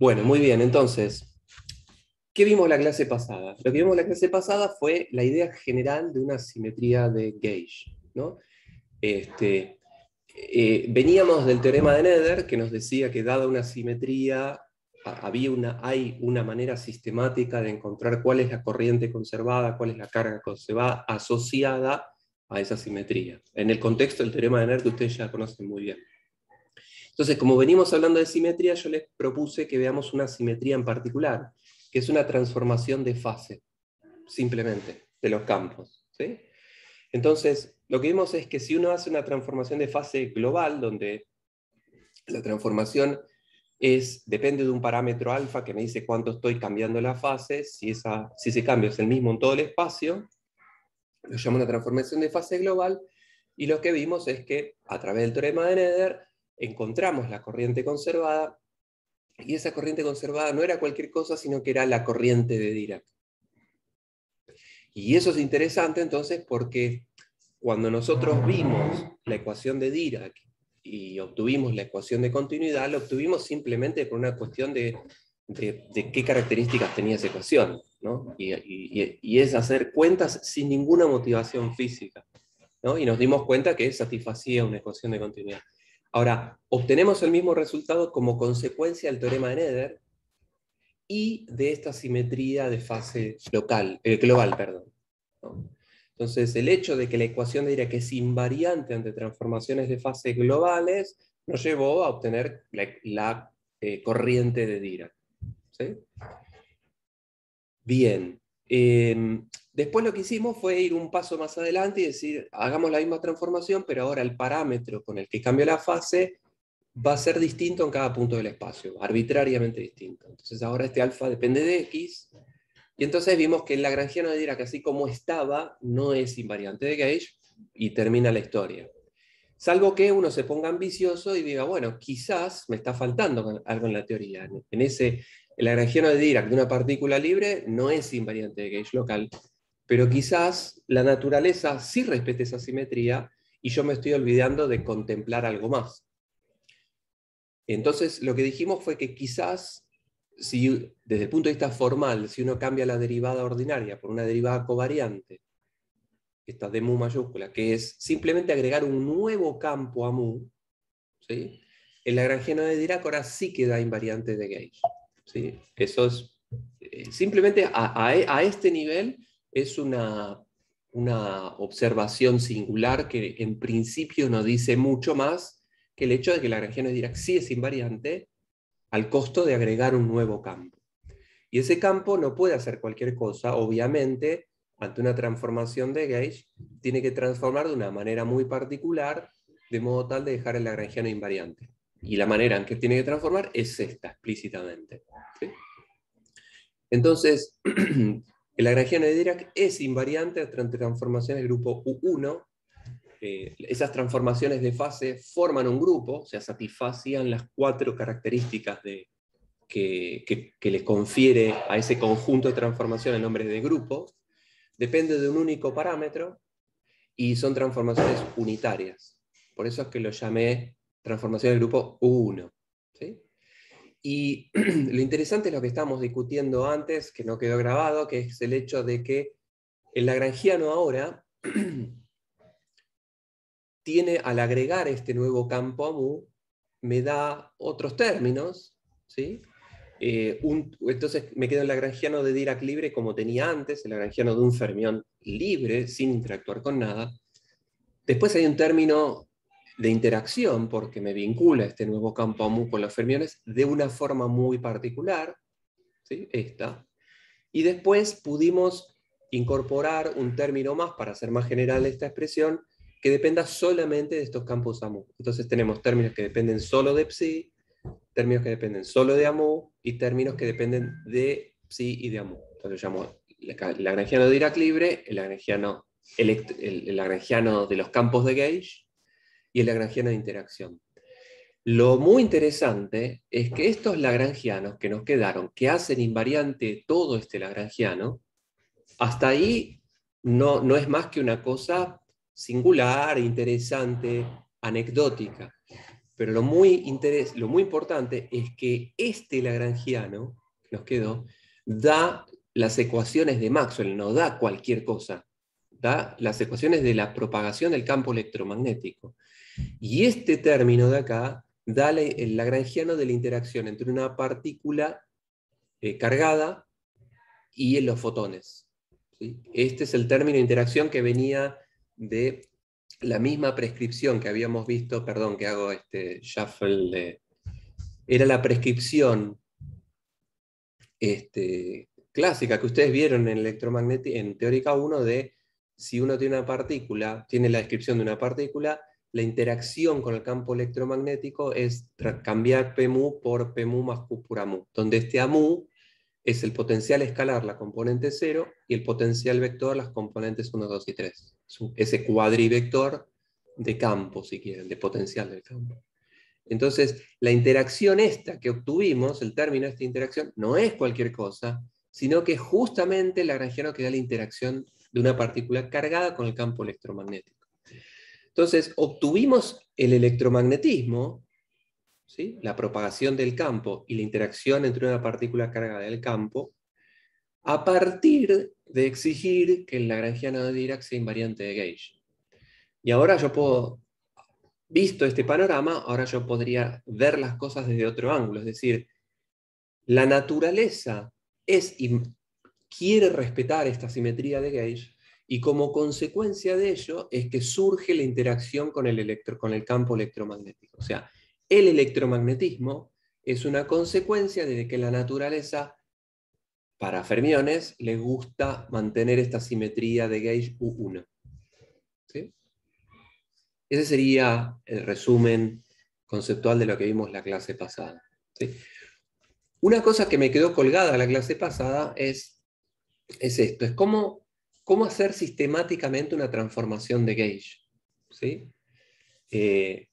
Bueno, muy bien, entonces, ¿qué vimos la clase pasada? Lo que vimos la clase pasada fue la idea general de una simetría de gauge. ¿no? Este, eh, veníamos del teorema de Nether, que nos decía que dada una simetría, había una, hay una manera sistemática de encontrar cuál es la corriente conservada, cuál es la carga conservada asociada a esa simetría, en el contexto del teorema de Nether ustedes ya conocen muy bien. Entonces, como venimos hablando de simetría, yo les propuse que veamos una simetría en particular, que es una transformación de fase, simplemente, de los campos. Entonces, lo que vimos es que si uno hace una transformación de fase global, donde la transformación es, depende de un parámetro alfa que me dice cuánto estoy cambiando la fase, si, si ese cambio es el mismo en todo el espacio, lo llamo una transformación de fase global, y lo que vimos es que a través del teorema de Nether encontramos la corriente conservada, y esa corriente conservada no era cualquier cosa, sino que era la corriente de Dirac. Y eso es interesante entonces porque cuando nosotros vimos la ecuación de Dirac y obtuvimos la ecuación de continuidad, la obtuvimos simplemente por una cuestión de, de, qué características tenía esa ecuación. ¿no? Y, y, y, es hacer cuentas sin ninguna motivación física. Y nos dimos cuenta que satisfacía una ecuación de continuidad. Ahora, obtenemos el mismo resultado como consecuencia del teorema de Nether y de esta simetría de fase local, eh, global. Perdón, Entonces, el hecho de que la ecuación de Dirac es invariante ante transformaciones de fases globales nos llevó a obtener la, eh, corriente de Dirac. Bien, em, Después lo que hicimos fue ir un paso más adelante y decir, hagamos la misma transformación, pero ahora el parámetro con el que cambio la fase va a ser distinto en cada punto del espacio, arbitrariamente distinto. Entonces ahora este alfa depende de x, y entonces vimos que el lagrangiano de Dirac, así como estaba, no es invariante de Gauge, y termina la historia. Salvo que uno se ponga ambicioso y diga, bueno, quizás me está faltando algo en la teoría. En ese, el lagrangiano de Dirac de una partícula libre no es invariante de Gauge local, pero quizás la naturaleza sí respete esa simetría y yo me estoy olvidando de contemplar algo más. Entonces, lo que dijimos fue que quizás, si, desde el punto de vista formal, si uno cambia la derivada ordinaria por una derivada covariante, esta de mu mayúscula, que es simplemente agregar un nuevo campo a mu, ¿sí? el lagrangiano de Dirac ahora sí queda invariante de gauge. ¿sí? Eso es eh, simplemente a este nivel es una, observación singular que en principio no dice mucho más que el hecho de que Lagrangiano de Dirac sí es invariante al costo de agregar un nuevo campo. Y ese campo no puede hacer cualquier cosa, obviamente, ante una transformación de Gage, tiene que transformar de una manera muy particular, de modo tal de dejar el lagrangiano invariante. Y la manera en que tiene que transformar es esta, explícitamente. Entonces, El lagrangiano de Dirac es invariante ante transformaciones del grupo U1. Eh, esas transformaciones de fase forman un grupo, o sea, satisfacían las cuatro características de, que, les confiere a ese conjunto de transformaciones el nombre de grupo. Depende de un único parámetro y son transformaciones unitarias. Por eso es que lo llamé transformación del grupo U1. Y lo interesante es lo que estábamos discutiendo antes, que no quedó grabado, que es el hecho de que el lagrangiano ahora tiene, al agregar este nuevo campo a mu, me da otros términos, ¿sí? Eh, entonces me queda el lagrangiano de Dirac libre como tenía antes, el lagrangiano de un fermión libre, sin interactuar con nada. Después hay un término de interacción, porque me vincula este nuevo campo AMU con los fermiones de una forma muy particular, ¿sí? Y después pudimos incorporar un término más para hacer más general esta expresión, que dependa solamente de estos campos AMU. Entonces tenemos términos que dependen solo de psi, términos que dependen solo de AMU y términos que dependen de psi y de AMU. Entonces lo llamo lagrangiano de Dirac libre, el lagrangiano, el lagrangiano de los campos de gauge y el lagrangiano de interacción. Lo muy interesante es que estos lagrangianos que nos quedaron, que hacen invariante todo este lagrangiano, hasta ahí no, es más que una cosa singular, interesante, anecdótica. Pero lo muy, lo muy importante es que este lagrangiano que nos quedó da las ecuaciones de Maxwell, no da cualquier cosa, da las ecuaciones de la propagación del campo electromagnético. Y este término de acá da el lagrangiano de la interacción entre una partícula eh, cargada y los fotones. Este es el término de interacción que venía de la misma prescripción que habíamos visto, perdón que hago este shuffle, era la prescripción este, clásica que ustedes vieron en, en teórica 1 de si uno tiene una partícula, tiene la descripción de una partícula, la interacción con el campo electromagnético es cambiar PMU por PMU más Q por AMU, donde este AMU es el potencial escalar, la componente 0, y el potencial vector, las componentes 1, 2 y 3. Ese cuadrivector de campo, si quieren, de potencial del campo. Entonces, la interacción esta que obtuvimos, el término de esta interacción, no es cualquier cosa, sino que es justamente Lagrangiano que da la interacción de una partícula cargada con el campo electromagnético. Entonces, obtuvimos el electromagnetismo, la propagación del campo y la interacción entre una partícula cargada del campo, a partir de exigir que el Lagrangiano de Dirac sea invariante de gauge. Y ahora yo puedo, visto este panorama, ahora yo podría ver las cosas desde otro ángulo, es decir, la naturaleza es, quiere respetar esta simetría de gauge, y como consecuencia de ello es que surge la interacción con el, con el campo electromagnético. O sea, el electromagnetismo es una consecuencia de que la naturaleza, para fermiones, les gusta mantener esta simetría de gauge U1. Ese sería el resumen conceptual de lo que vimos la clase pasada. Una cosa que me quedó colgada la clase pasada es, es esto, es cómo cómo hacer sistemáticamente una transformación de gauge. ¿Sí? Eh,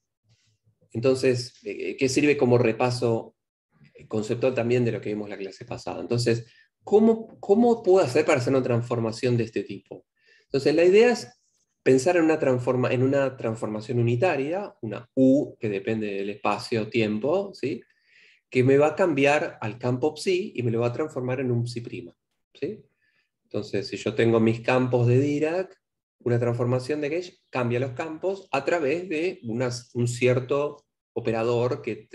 entonces, eh, eh, ¿qué sirve como repaso conceptual también de lo que vimos la clase pasada? Entonces, ¿cómo, ¿cómo puedo hacer para hacer una transformación de este tipo? Entonces, la idea es pensar en una, transforma, en una transformación unitaria, una U que depende del espacio-tiempo, ¿sí? que me va a cambiar al campo psi y me lo va a transformar en un psi prima. ¿sí? Entonces, si yo tengo mis campos de Dirac, una transformación de Gage cambia los campos a través de un cierto operador que,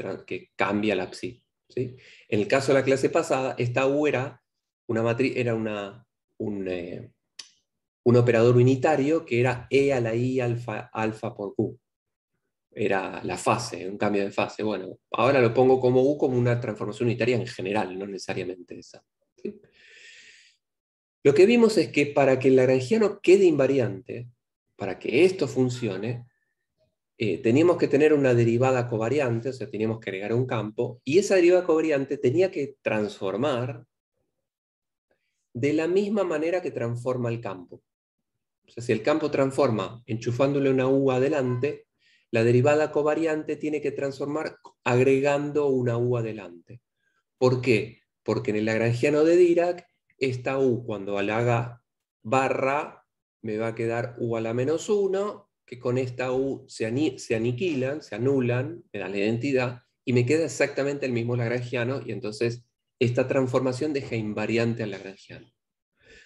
cambia la psi. En el caso de la clase pasada, esta U era una matriz, era eh, un, operador unitario que era E a la I alfa, por Q. Era la fase, un cambio de fase. Bueno, ahora lo pongo como U como una transformación unitaria en general, no necesariamente esa. Lo que vimos es que para que el lagrangiano quede invariante, para que esto funcione, eh, teníamos que tener una derivada covariante, o sea, teníamos que agregar un campo, y esa derivada covariante tenía que transformar de la misma manera que transforma el campo. O sea, si el campo transforma enchufándole una U adelante, la derivada covariante tiene que transformar agregando una U adelante. ¿Por qué? Porque en el lagrangiano de Dirac esta u cuando la haga barra me va a quedar u a la menos 1, que con esta u se, aniquilan, se anulan, me dan la identidad, y me queda exactamente el mismo lagrangiano, y entonces esta transformación deja invariante al lagrangiano.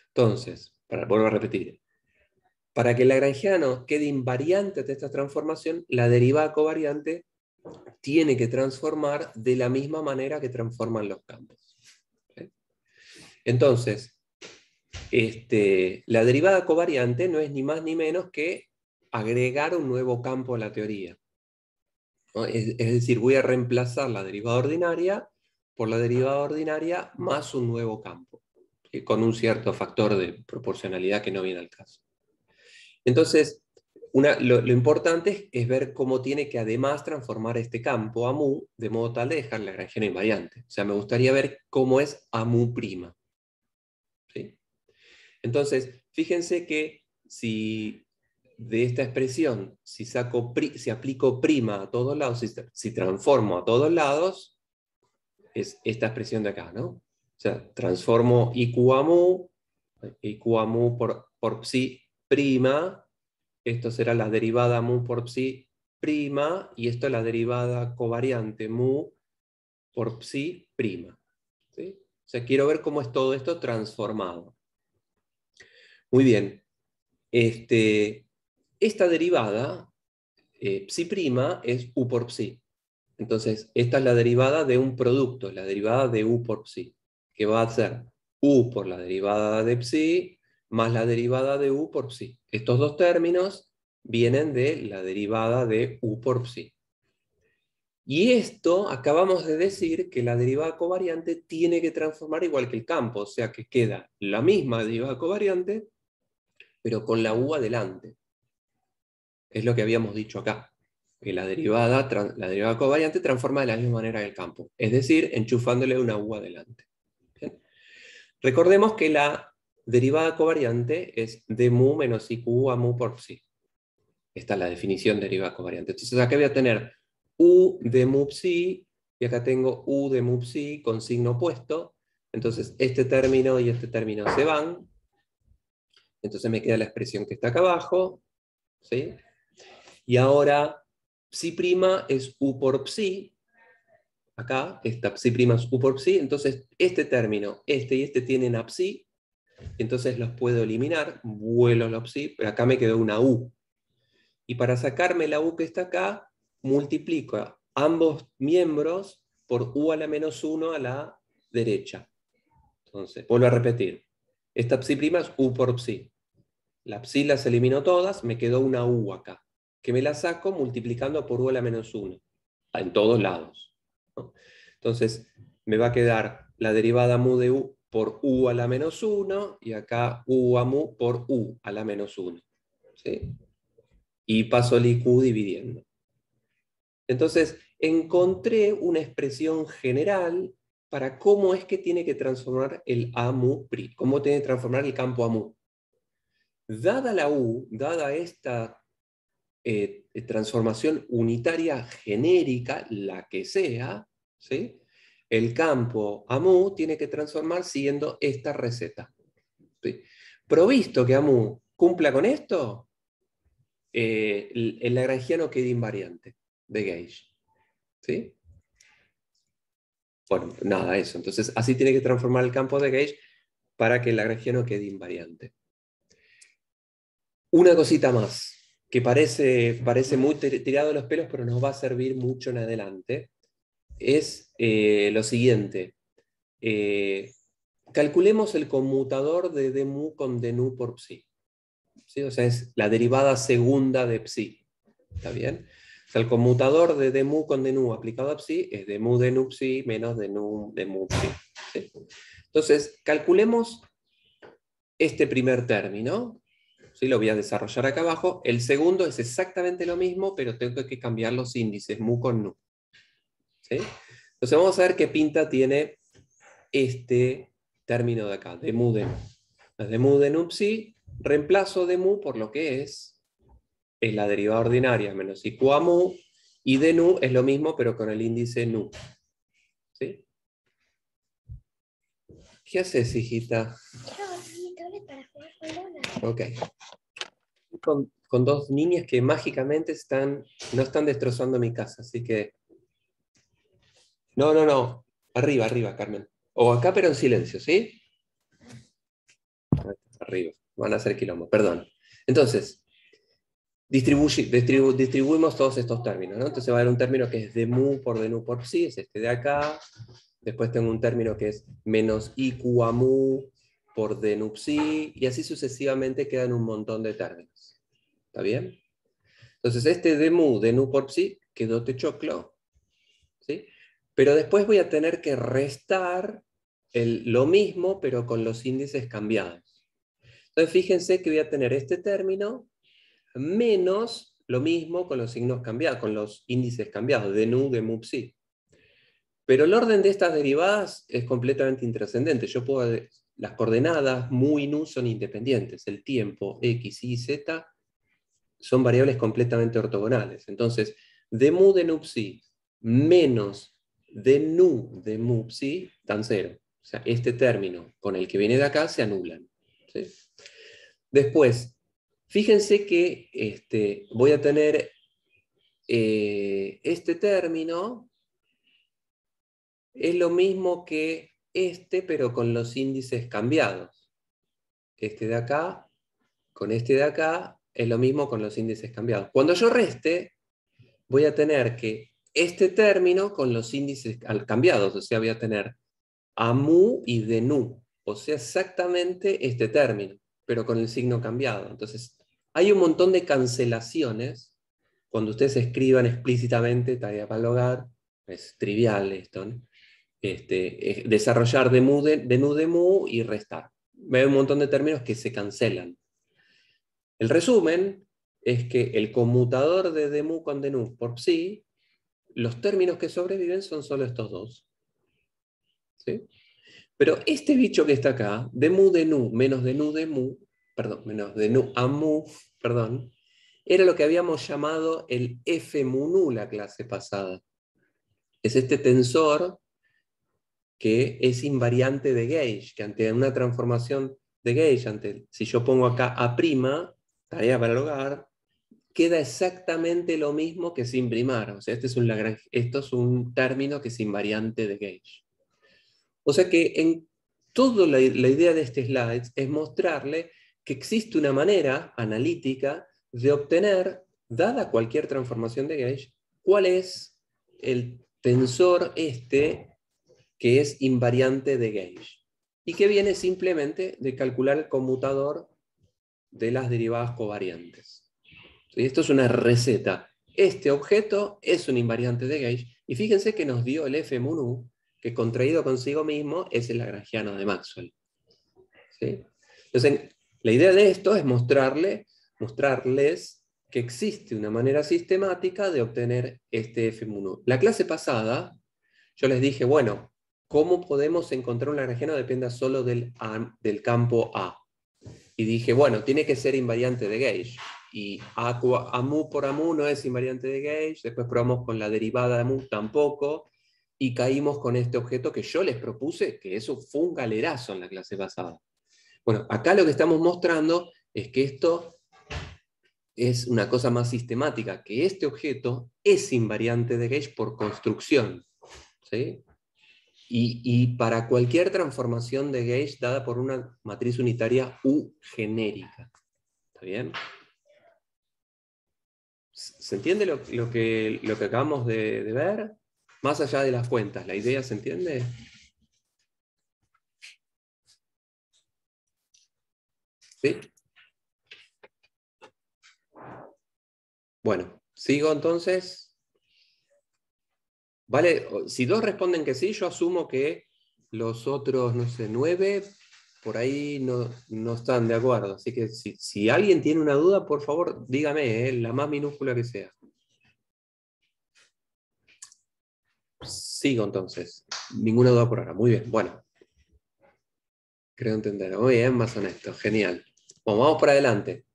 Entonces, para, vuelvo a repetir, para que el lagrangiano quede invariante ante esta transformación, la derivada covariante tiene que transformar de la misma manera que transforman los campos. Entonces, este, la derivada covariante no es ni más ni menos que agregar un nuevo campo a la teoría. Es, decir, voy a reemplazar la derivada ordinaria por la derivada ordinaria más un nuevo campo, eh, con un cierto factor de proporcionalidad que no viene al caso. Entonces, lo, importante es, ver cómo tiene que además transformar este campo a mu, de modo tal de dejar la región invariante. O sea, me gustaría ver cómo es a mu prima. Entonces, fíjense que si de esta expresión, si, saco si aplico prima a todos lados, si, transformo a todos lados, es esta expresión de acá, ¿no? O sea, transformo IQ a mu, IQ a mu por, por psi prima, esto será la derivada mu por psi prima, y esto es la derivada covariante mu por psi prima. O sea, quiero ver cómo es todo esto transformado. Muy bien. Este, esta derivada, eh, psi prima, es u por psi. Entonces, esta es la derivada de un producto, la derivada de u por psi, que va a ser u por la derivada de psi más la derivada de u por psi. Estos dos términos vienen de la derivada de u por psi. Y esto, acabamos de decir que la derivada covariante tiene que transformar igual que el campo, o sea que queda la misma derivada covariante pero con la U adelante. Es lo que habíamos dicho acá, que la derivada, la covariante transforma de la misma manera el campo, es decir, enchufándole una U adelante. Recordemos que la derivada covariante es de mu menos iq a mu por psi. Esta es la definición de derivada covariante. Entonces acá voy a tener u de mu psi, y acá tengo u de mu psi con signo opuesto. Entonces este término y este término se van, entonces me queda la expresión que está acá abajo, ¿sí? Y ahora, psi prima es u por psi, acá, esta psi prima es u por psi, entonces este término, este y este tienen a psi, entonces los puedo eliminar, vuelo la psi, pero acá me quedó una u. Y para sacarme la u que está acá, multiplico ambos miembros por u a la menos 1 a la derecha. Entonces, vuelvo a repetir, esta psi prima es u por psi. La psila se eliminó todas, me quedó una U acá, que me la saco multiplicando por U a la menos 1, en todos lados. Entonces, me va a quedar la derivada mu de U por U a la menos 1, y acá U a mu por U a la menos 1. ¿sí? Y paso el IQ dividiendo. Entonces, encontré una expresión general para cómo es que tiene que transformar el AMU PRI, cómo tiene que transformar el campo AMU. Dada la U, dada esta eh, eh, transformación unitaria genérica, la que sea, el campo AMU tiene que transformar siguiendo esta receta. Provisto que AMU cumpla con esto, eh, el, lagrangiano queda invariante de Gauge. Bueno, nada, eso. Entonces, así tiene que transformar el campo de Gauge para que el lagrangiano quede invariante. Una cosita más, que parece, parece muy tirado de los pelos, pero nos va a servir mucho en adelante, es eh, lo siguiente. Eh, calculemos el conmutador de mu con nu por psi. ¿Sí? O sea, es la derivada segunda de psi. ¿Está bien? O sea, el conmutador de mu con nu aplicado a psi es dmu nu psi menos de mu psi. Entonces, calculemos este primer término, ¿sí? lo voy a desarrollar acá abajo. El segundo es exactamente lo mismo, pero tengo que cambiar los índices, mu con nu. Entonces vamos a ver qué pinta tiene este término de acá, de mu de nu. De mu de nu sí. reemplazo de mu por lo que es, es la derivada ordinaria, menos y a mu, y de nu es lo mismo, pero con el índice nu. ¿Qué haces, hijita? Ok. Con, dos niñas que mágicamente están, no están destrozando mi casa, así que... No, no, no. Arriba, arriba, Carmen. O acá, pero en silencio, ¿sí? Arriba. Van a hacer quilombo, perdón. Entonces, distribuimos todos estos términos, ¿no? Entonces va a haber un término que es de mu por de nu por si, es este de acá. Después tengo un término que es menos iq a mu por psi, y así sucesivamente quedan un montón de términos. ¿Está bien? Entonces, este de denu por psi, quedó te ¿sí? Pero después voy a tener que restar el, lo mismo, pero con los índices cambiados. Entonces, fíjense que voy a tener este término menos lo mismo con los signos cambiados, con los índices cambiados, de nu, de mu, psi. Pero el orden de estas derivadas es completamente intrascendente. Yo puedo las coordenadas mu y nu son independientes, el tiempo x, y, z son variables completamente ortogonales. Entonces, de mu de nu psi menos de nu de mu psi dan cero. O sea, este término con el que viene de acá se anulan. Después, fíjense que este, voy a tener eh, este término es lo mismo que este, pero con los índices cambiados. Este de acá, con este de acá, es lo mismo con los índices cambiados. Cuando yo reste, voy a tener que este término con los índices cambiados, o sea, voy a tener a mu y de nu, o sea, exactamente este término, pero con el signo cambiado. Entonces, hay un montón de cancelaciones cuando ustedes escriban explícitamente tarea para el hogar, es trivial esto, ¿no? Este, eh, desarrollar de mu, de, nu, de mu y restar. veo un montón de términos que se cancelan. El resumen es que el conmutador de mu con nu por psi, los términos que sobreviven son solo estos dos. ¿Sí? Pero este bicho que está acá, de mu, de nu menos de nu de mu, perdón, menos de nu a mu, perdón, era lo que habíamos llamado el F mu nu la clase pasada. Es este tensor que es invariante de gauge, que ante una transformación de gauge, ante, si yo pongo acá A', tarea para el hogar, queda exactamente lo mismo que sin primar. O sea, este es un esto es un término que es invariante de gauge. O sea que en toda la, idea de este slide es mostrarle que existe una manera analítica de obtener, dada cualquier transformación de gauge, cuál es el tensor este que es invariante de gauge y que viene simplemente de calcular el conmutador de las derivadas covariantes. Y esto es una receta. Este objeto es un invariante de gauge y fíjense que nos dio el F mu que contraído consigo mismo es el lagrangiano de Maxwell. Entonces, la idea de esto es mostrarle, mostrarles que existe una manera sistemática de obtener este f La clase pasada, yo les dije, bueno, cómo podemos encontrar un lagrangiano que dependa solo del, del campo A. Y dije, bueno, tiene que ser invariante de gauge. Y AMU por amu no es invariante de gauge. Después probamos con la derivada de mu tampoco. Y caímos con este objeto que yo les propuse, que eso fue un galerazo en la clase pasada. Bueno, acá lo que estamos mostrando es que esto es una cosa más sistemática, que este objeto es invariante de gauge por construcción. ¿sí? Y, para cualquier transformación de gauge dada por una matriz unitaria U genérica. ¿Está bien? ¿Se entiende lo, que, acabamos de, de ver? Más allá de las cuentas, ¿la idea se entiende? ¿Sí? Bueno, sigo entonces. Vale, si dos responden que sí, yo asumo que los otros, no sé, nueve, por ahí no, están de acuerdo. Así que si, alguien tiene una duda, por favor, dígame, eh, la más minúscula que sea. Sigo entonces. Ninguna duda por ahora. Muy bien, bueno. Creo entender. Muy bien, más honesto. Genial. vamos para adelante.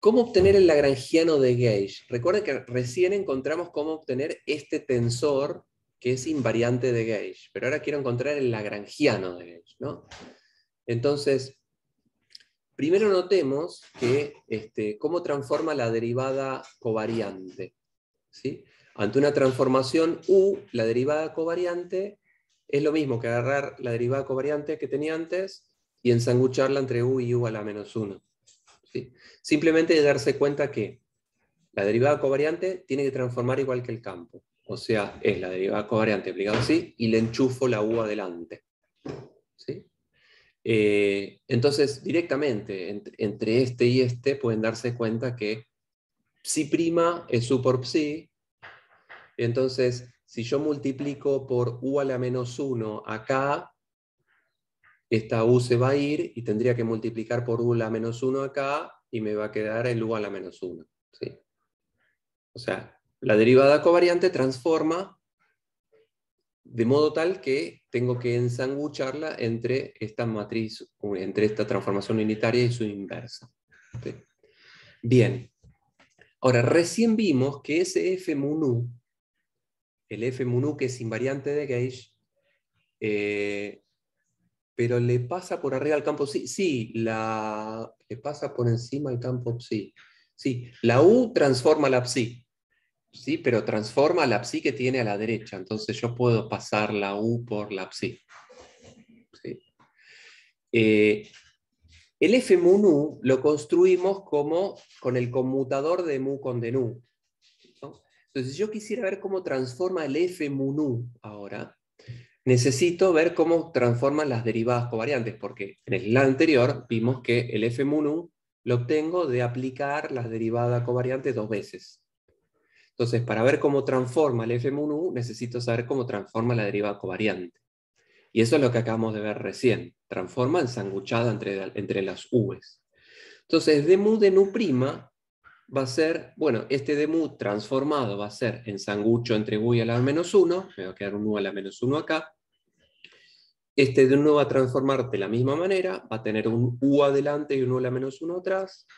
¿Cómo obtener el lagrangiano de gauge? Recuerden que recién encontramos cómo obtener este tensor que es invariante de gauge, pero ahora quiero encontrar el lagrangiano de gauge. ¿no? Entonces, primero notemos que, este, cómo transforma la derivada covariante. Ante una transformación U, la derivada covariante es lo mismo que agarrar la derivada covariante que tenía antes y ensangucharla entre U y U a la menos 1. ¿sí? Simplemente darse cuenta que la derivada covariante tiene que transformar igual que el campo. O sea, es la derivada covariante aplicada así y le enchufo la U adelante. ¿sí? Eh, entonces, directamente entre, este y este pueden darse cuenta que psi' es U por psi. Entonces, si yo multiplico por U a la menos 1 acá, esta u se va a ir y tendría que multiplicar por u la menos 1 acá y me va a quedar el u a la menos 1. O sea, la derivada covariante transforma de modo tal que tengo que ensangucharla entre esta matriz, entre esta transformación unitaria y su inversa. Bien. Ahora, recién vimos que ese F mu el F mu que es invariante de Gauge, eh, pero le pasa por arriba al campo sí, sí, la, le pasa por encima al campo psi. Sí, la U transforma la psi, sí, pero transforma la psi que tiene a la derecha, entonces yo puedo pasar la U por la psi. Eh, el F mu lo construimos como con el conmutador de mu con de nu. Entonces, yo quisiera ver cómo transforma el F mu ahora, necesito ver cómo transforman las derivadas covariantes, porque en el slide anterior vimos que el f lo obtengo de aplicar las derivadas covariantes dos veces. Entonces, para ver cómo transforma el f necesito saber cómo transforma la derivada covariante. Y eso es lo que acabamos de ver recién. Transforma ensanguchada entre, entre las v's. Entonces, mu de nu' prima va a ser, bueno, este mu transformado va a ser ensangucho entre u y a la menos 1, me va a quedar un u a la menos 1 acá, este de nuevo va a transformar de la misma manera, va a tener un u adelante y un u a la menos 1 atrás.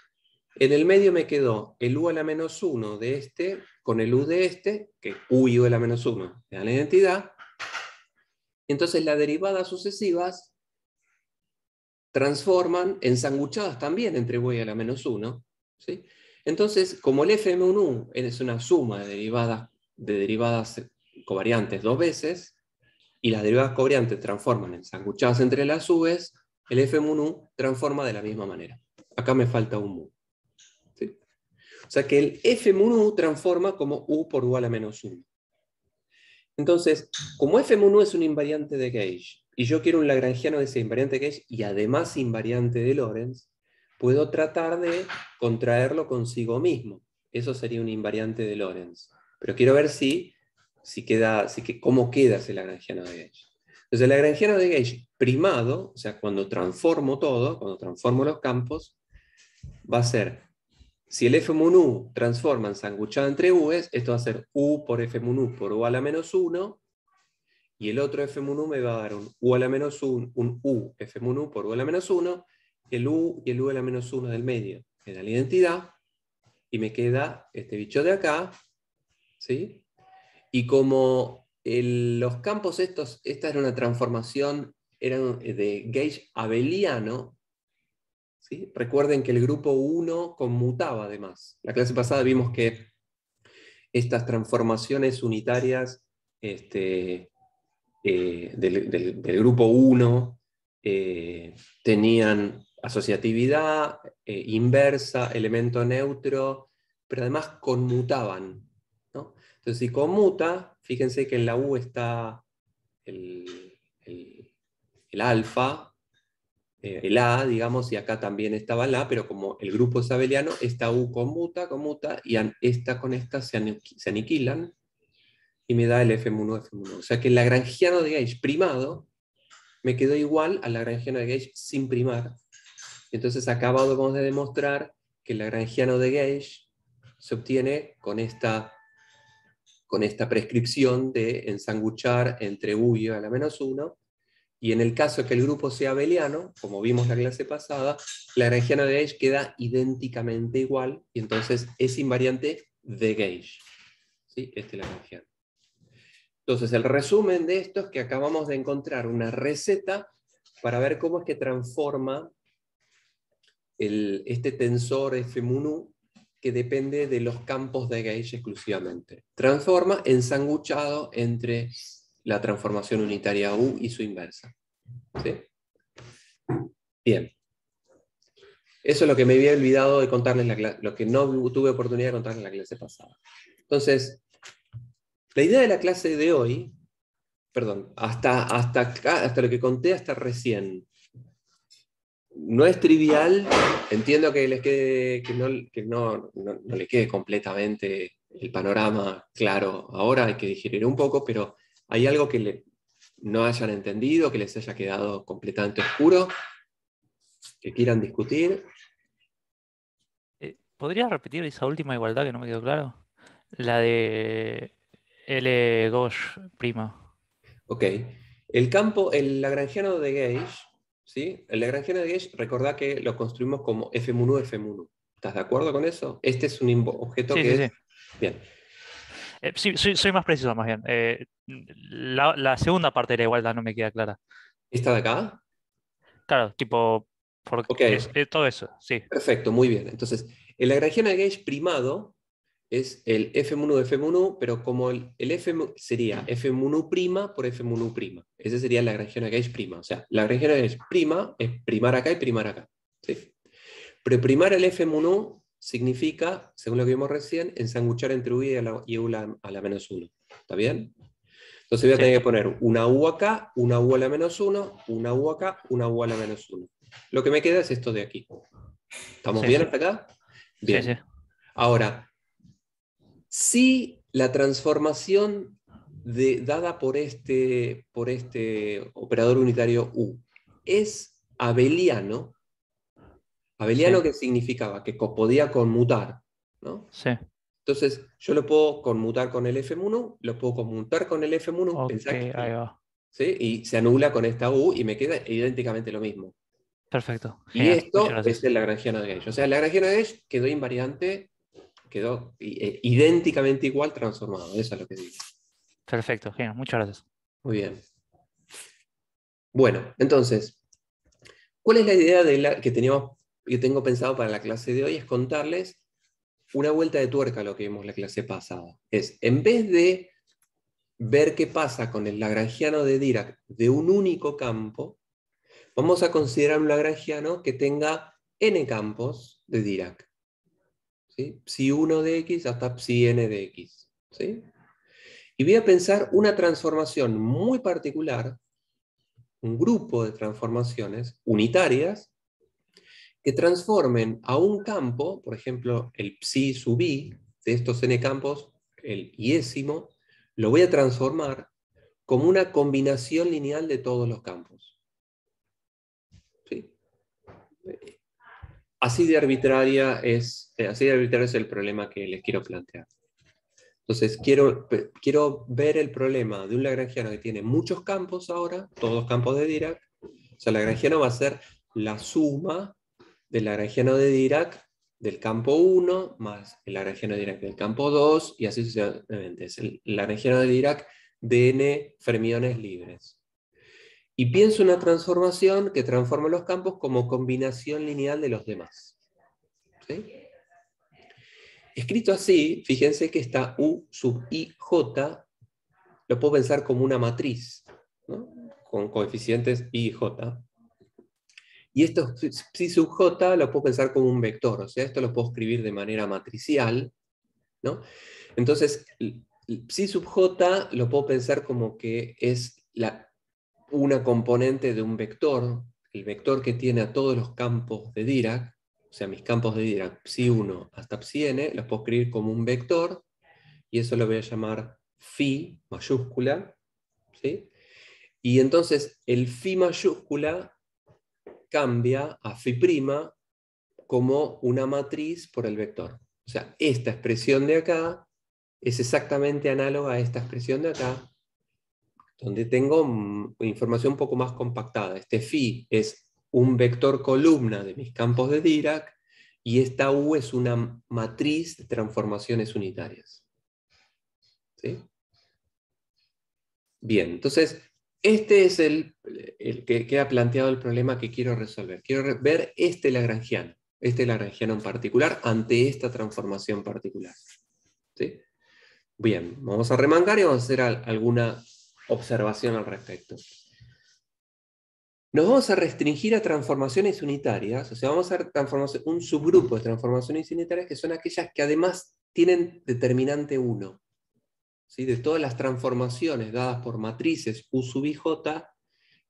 En el medio me quedó el u a la menos 1 de este con el u de este, que u y u a la menos 1 dan la identidad. Entonces las derivadas sucesivas transforman en sanguchadas también entre u y a la menos 1. ¿sí? Entonces, como el fm1 es una suma de derivadas, de derivadas eh, covariantes dos veces, y las derivadas cobriantes transforman en sanguchadas entre las U's, el F mu transforma de la misma manera. Acá me falta un mu. O sea que el F mu transforma como U por U a la menos 1. Entonces, como F mu es un invariante de Gauge, y yo quiero un lagrangiano de ese invariante de Gage, y además invariante de Lorentz, puedo tratar de contraerlo consigo mismo. Eso sería un invariante de Lorentz. Pero quiero ver si queda, que cómo queda ese lagrangiano de Gauge. Entonces, el lagrangiano de Gauge primado, o sea, cuando transformo todo, cuando transformo los campos, va a ser, si el F 1 transforma en sanguchada entre U's, esto va a ser U por F mu por U a la menos 1, y el otro F mu me va a dar un U a la menos 1, un U F 1 por U a la menos 1, el U y el U a la menos 1 del medio, me da la identidad, y me queda este bicho de acá, ¿sí? Y como los campos estos, esta era una transformación, eran de gauge abeliano, ¿sí? recuerden que el grupo 1 conmutaba además. La clase pasada vimos que estas transformaciones unitarias este, eh, del, grupo 1 eh, tenían asociatividad, eh, inversa, elemento neutro, pero además conmutaban entonces, si conmuta, fíjense que en la U está el, alfa, eh, el A, digamos, y acá también estaba el A, pero como el grupo es abeliano, esta U conmuta, conmuta, y esta con esta se, aniquilan, y me da el F1, F1. O sea que el lagrangiano de Gage primado me quedó igual al lagrangiano de Gage sin primar. Entonces vamos de demostrar que el lagrangiano de Gage se obtiene con esta con esta prescripción de ensanguchar entre u y a la menos 1, y en el caso que el grupo sea abeliano, como vimos la clase pasada, la grangiana de Gage queda idénticamente igual, y entonces es invariante de Gage. ¿Sí? Este es la Entonces, el resumen de esto es que acabamos de encontrar una receta para ver cómo es que transforma este tensor f mu que depende de los campos de gaill exclusivamente. Transforma ensanguchado entre la transformación unitaria U y su inversa. ¿Sí? Bien. Eso es lo que me había olvidado de contarles, la clase, lo que no tuve oportunidad de contarles en la clase pasada. Entonces, la idea de la clase de hoy, perdón, hasta, hasta, hasta lo que conté hasta recién, no es trivial, entiendo que, les que, no, le quede completamente el panorama claro ahora, hay que digerir un poco, pero ¿hay algo que no hayan entendido, que les haya quedado completamente oscuro, que quieran discutir? Eh, ¿Podrías repetir esa última igualdad que no me quedó claro? La de L. Gauche, prima. Ok. El campo, el lagrangiano de Gage... ¿sí? El Lagrangiano de Gage, recordá que lo construimos como F1, F1. ¿Estás de acuerdo con eso? Este es un objeto que... Sí, sí. Bien. Eh, sí, soy, más preciso, más bien. Eh, la, segunda parte de la igualdad no me queda clara. ¿Esta de acá? Claro, tipo... Porque todo eso, sí. Perfecto, muy bien. Entonces, el Lagrangiano de Gage primado es el F1 de F1, pero como el, el F sería F1' por F1'. Esa sería la región que es prima. O sea, la región que es prima es primar acá y primar acá. ¿sí? Pero primar el F1 significa, según lo que vimos recién, ensanguchar entre U y, a la, U a la menos 1. ¿Está bien? Entonces voy a tener que poner una U acá, una U a la menos 1, una U acá, una U a la menos 1. Lo que me queda es esto de aquí. ¿Estamos bien hasta acá? Bien. Ahora, si la transformación dada por este, por este operador unitario U es abeliano, abeliano que significaba que podía conmutar, ¿no? Sí. Entonces, yo lo puedo conmutar con el f 1 lo puedo conmutar con el f 1 pensar que, y se anula con esta U y me queda idénticamente lo mismo. Perfecto. Y esto es el Lagrangiano de Gauge. O sea, el Lagrangiano de que quedó invariante quedó e, idénticamente igual transformado. Eso es lo que digo. Perfecto, genial. Muchas gracias. Muy bien. Bueno, entonces, ¿cuál es la idea de la, que teníamos, yo tengo pensado para la clase de hoy? Es contarles una vuelta de tuerca a lo que vimos la clase pasada. Es, en vez de ver qué pasa con el lagrangiano de Dirac de un único campo, vamos a considerar un lagrangiano que tenga n campos de Dirac psi 1 de x hasta psi n de x. Y voy a pensar una transformación muy particular, un grupo de transformaciones unitarias, que transformen a un campo, por ejemplo, el psi sub i, de estos n campos, el iésimo, lo voy a transformar como una combinación lineal de todos los campos. ¿Sí? así de arbitraria es, eh, así de arbitrario es el problema que les quiero plantear. Entonces, quiero, quiero ver el problema de un lagrangiano que tiene muchos campos ahora, todos campos de Dirac. O sea, el lagrangiano va a ser la suma del lagrangiano de Dirac del campo 1 más el lagrangiano de Dirac del campo 2 y así sucesivamente. Es el lagrangiano de Dirac de n fermiones libres y pienso una transformación que transforma los campos como combinación lineal de los demás. Escrito así, fíjense que esta U sub IJ lo puedo pensar como una matriz, con coeficientes i y j. Y esto psi sub j lo puedo pensar como un vector, o sea, esto lo puedo escribir de manera matricial. ¿no? Entonces, psi sub j lo puedo pensar como que es la, una componente de un vector, el vector que tiene a todos los campos de Dirac, o sea, mis campos de Dirac, psi1 hasta psi-n, los puedo escribir como un vector, y eso lo voy a llamar phi mayúscula, ¿sí? Y entonces el phi mayúscula cambia a phi prima como una matriz por el vector. O sea, esta expresión de acá es exactamente análoga a esta expresión de acá, donde tengo mm, información un poco más compactada. Este phi es un vector columna de mis campos de Dirac y esta U es una matriz de transformaciones unitarias. Bien, entonces, este es el, que ha planteado el problema que quiero resolver. Quiero ver este lagrangiano, este lagrangiano en particular, ante esta transformación particular. ¿Sí? Bien, vamos a remangar y vamos a hacer alguna observación al respecto. Nos vamos a restringir a transformaciones unitarias, o sea, vamos a transformar un subgrupo de transformaciones unitarias que son aquellas que además tienen determinante 1. ¿Sí? De todas las transformaciones dadas por matrices U sub j,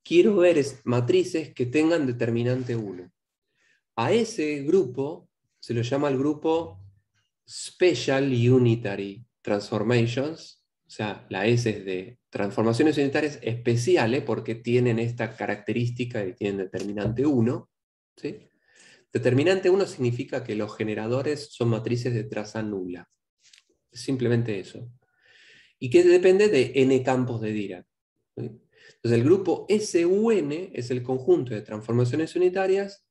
quiero ver matrices que tengan determinante 1. A ese grupo se lo llama el grupo Special Unitary Transformations, o sea, la S es de transformaciones unitarias especiales ¿eh? porque tienen esta característica y tienen determinante 1. Determinante 1 significa que los generadores son matrices de traza nula. Simplemente eso. Y que depende de n campos de Dirac. Entonces el grupo SUN es el conjunto de transformaciones unitarias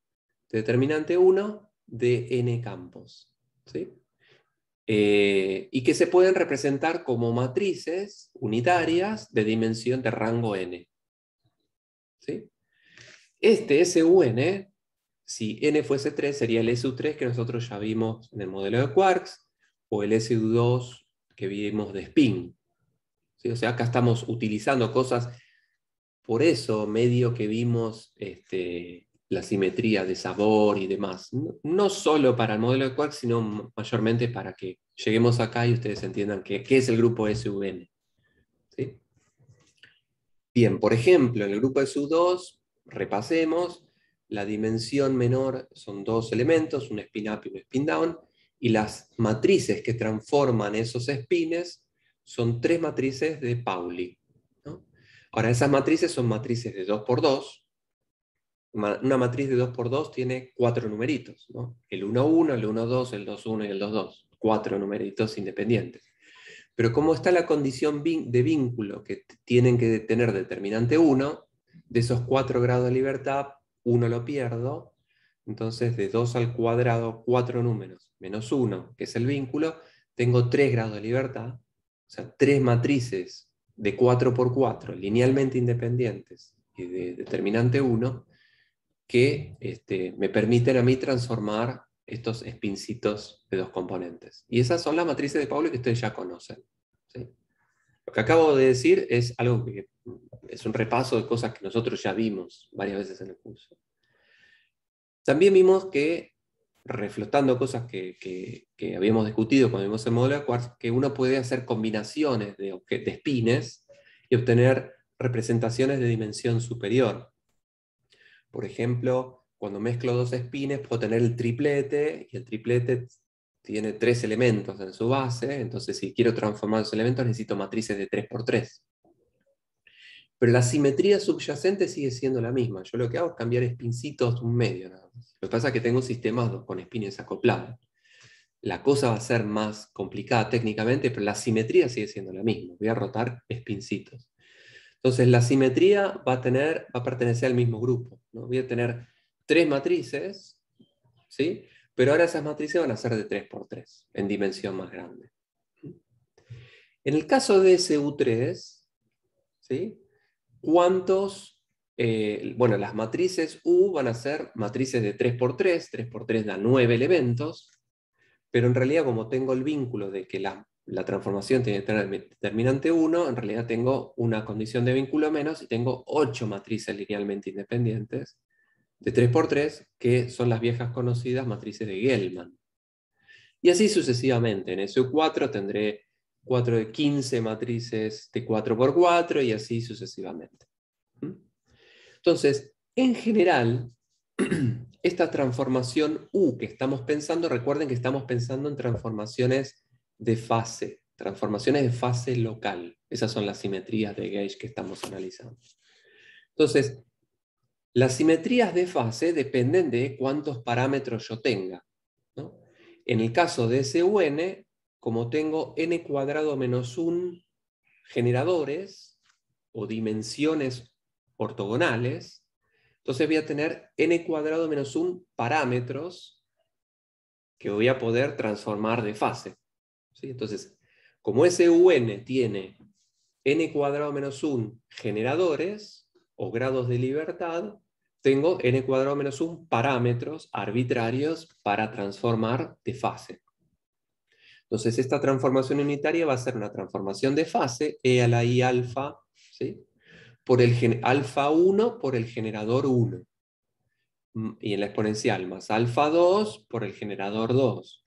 de determinante 1 de n campos. ¿sí? Eh, y que se pueden representar como matrices unitarias de dimensión de rango n. Este SUN, si n fuese 3, sería el SU3 que nosotros ya vimos en el modelo de quarks, o el SU2 que vimos de spin. O sea, acá estamos utilizando cosas, por eso medio que vimos este, la simetría de sabor y demás. No, solo para el modelo de Quark, sino mayormente para que lleguemos acá y ustedes entiendan qué es el grupo SU(n) Bien, por ejemplo, en el grupo SU2, repasemos, la dimensión menor son dos elementos, un spin up y un spin down, y las matrices que transforman esos spines son tres matrices de Pauli. Ahora, esas matrices son matrices de 2x2, una matriz de 2 por 2 tiene cuatro numeritos, ¿no? el 1-1, el 1-2, el 2-1 y el 2-2, cuatro numeritos independientes. Pero como está la condición de vínculo que tienen que tener determinante 1, de esos cuatro grados de libertad, uno lo pierdo, entonces de 2 al cuadrado, cuatro números, menos 1, que es el vínculo, tengo 3 grados de libertad, o sea, tres matrices de 4 por 4 linealmente independientes y de determinante 1, que este, me permiten a mí transformar estos espincitos de dos componentes. Y esas son las matrices de Pauli que ustedes ya conocen. Lo que acabo de decir es algo que es un repaso de cosas que nosotros ya vimos varias veces en el curso. También vimos que, reflotando cosas que, habíamos discutido cuando vimos el modelo de Quartz, que uno puede hacer combinaciones de, de espines y obtener representaciones de dimensión superior, por ejemplo, cuando mezclo dos espines puedo tener el triplete y el triplete tiene tres elementos en su base, entonces si quiero transformar esos elementos necesito matrices de 3 por 3 Pero la simetría subyacente sigue siendo la misma. Yo lo que hago es cambiar espincitos un medio nada más. Lo que pasa es que tengo un sistema con espines acoplados. La cosa va a ser más complicada técnicamente, pero la simetría sigue siendo la misma. Voy a rotar espincitos. Entonces, la simetría va a, tener, va a pertenecer al mismo grupo. ¿no? Voy a tener tres matrices, ¿sí? pero ahora esas matrices van a ser de 3x3, en dimensión más grande. En el caso de ese U3, ¿cuántos? Eh, bueno, las matrices U van a ser matrices de 3x3, 3x3 da 9 elementos, pero en realidad como tengo el vínculo de que la, la transformación tiene determinante 1, en realidad tengo una condición de vínculo menos y tengo 8 matrices linealmente independientes de 3x3, que son las viejas conocidas matrices de Gelman. Y así sucesivamente, en SU4 tendré 4 de 15 matrices de 4x4 y así sucesivamente. ¿Mm? Entonces, en general, esta transformación U que estamos pensando, recuerden que estamos pensando en transformaciones de fase, transformaciones de fase local. Esas son las simetrías de gauge que estamos analizando. Entonces, las simetrías de fase dependen de cuántos parámetros yo tenga. En el caso de SUN, como tengo n cuadrado menos 1 generadores o dimensiones ortogonales, entonces voy a tener n cuadrado menos 1 parámetros que voy a poder transformar de fase. Entonces, como ese tiene n cuadrado menos 1 generadores o grados de libertad, tengo n cuadrado menos 1 parámetros arbitrarios para transformar de fase. Entonces esta transformación unitaria va a ser una transformación de fase e a la i alfa, por el alfa 1 por el generador 1. Mm, y en la exponencial más alfa 2 por el generador 2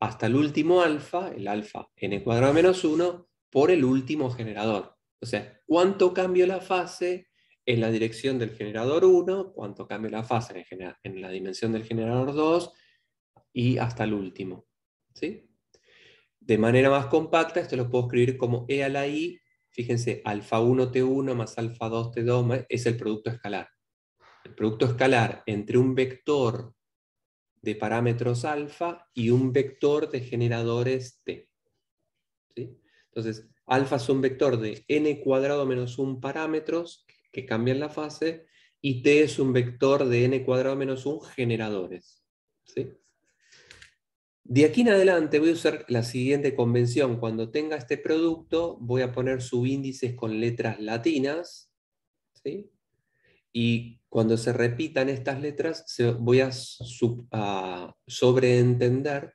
hasta el último alfa, el alfa n cuadrado menos 1, por el último generador. O sea, ¿cuánto cambio la fase en la dirección del generador 1? ¿Cuánto cambio la fase en, la dimensión del generador 2? Y hasta el último. ¿sí? De manera más compacta, esto lo puedo escribir como E a la I. Fíjense, alfa 1 T1 más alfa 2 T2 es el producto escalar. El producto escalar entre un vector de parámetros alfa y un vector de generadores t. ¿Sí? Entonces, alfa es un vector de n cuadrado menos un parámetros que cambian la fase y t es un vector de n cuadrado menos un generadores. ¿Sí? De aquí en adelante voy a usar la siguiente convención. Cuando tenga este producto voy a poner subíndices con letras latinas. ¿sí? Y cuando se repitan estas letras, se, voy a, sobreentender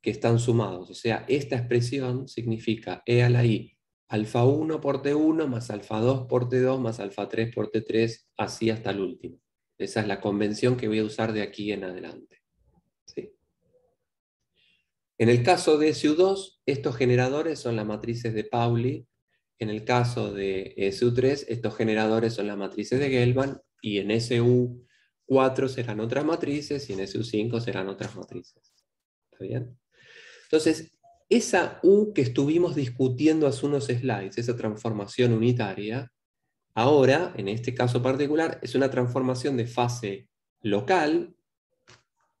que están sumados. O sea, esta expresión significa E a la I, alfa 1 por T1 más alfa 2 por T2 más alfa 3 por T3, así hasta el último. Esa es la convención que voy a usar de aquí en adelante. En el caso de SU2, estos generadores son las matrices de Pauli. En el caso de eh, SU3, estos generadores son las matrices de Gelman y en SU4 serán otras matrices y en SU5 serán otras matrices. ¿Está bien? Entonces, esa U que estuvimos discutiendo hace unos slides, esa transformación unitaria, ahora, en este caso particular, es una transformación de fase local,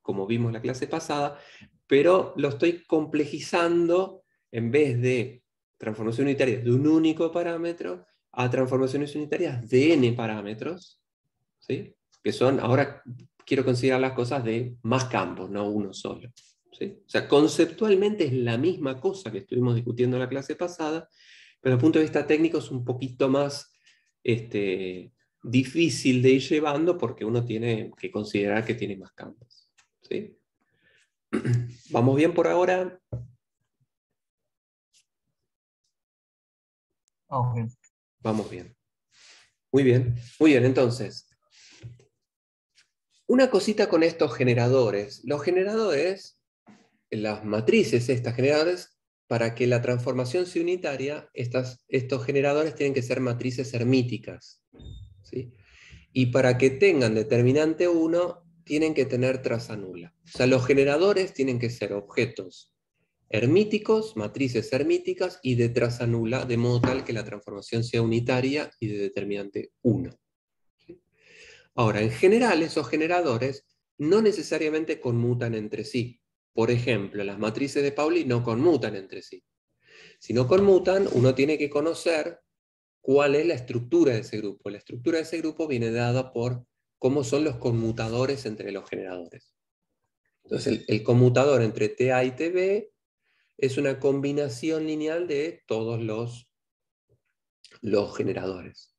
como vimos la clase pasada, pero lo estoy complejizando en vez de transformaciones unitarias de un único parámetro a transformaciones unitarias de n parámetros, que son, ahora quiero considerar las cosas de más campos, no uno solo. O sea, conceptualmente es la misma cosa que estuvimos discutiendo en la clase pasada, pero desde el punto de vista técnico es un poquito más este, difícil de ir llevando porque uno tiene que considerar que tiene más campos. ¿Vamos bien por ahora? Vamos bien. Vamos bien. Muy bien, muy bien. Entonces, una cosita con estos generadores. Los generadores, las matrices estas generadores, para que la transformación sea unitaria, estos generadores tienen que ser matrices hermíticas. ¿sí? Y para que tengan determinante 1, tienen que tener traza nula. O sea, los generadores tienen que ser objetos hermíticos, matrices hermíticas y de traza nula, de modo tal que la transformación sea unitaria y de determinante 1. Ahora, en general, esos generadores no necesariamente conmutan entre sí. Por ejemplo, las matrices de Pauli no conmutan entre sí. Si no conmutan, uno tiene que conocer cuál es la estructura de ese grupo. La estructura de ese grupo viene dada por cómo son los conmutadores entre los generadores. Entonces, el, conmutador entre TA y TB es una combinación lineal de todos los, los generadores.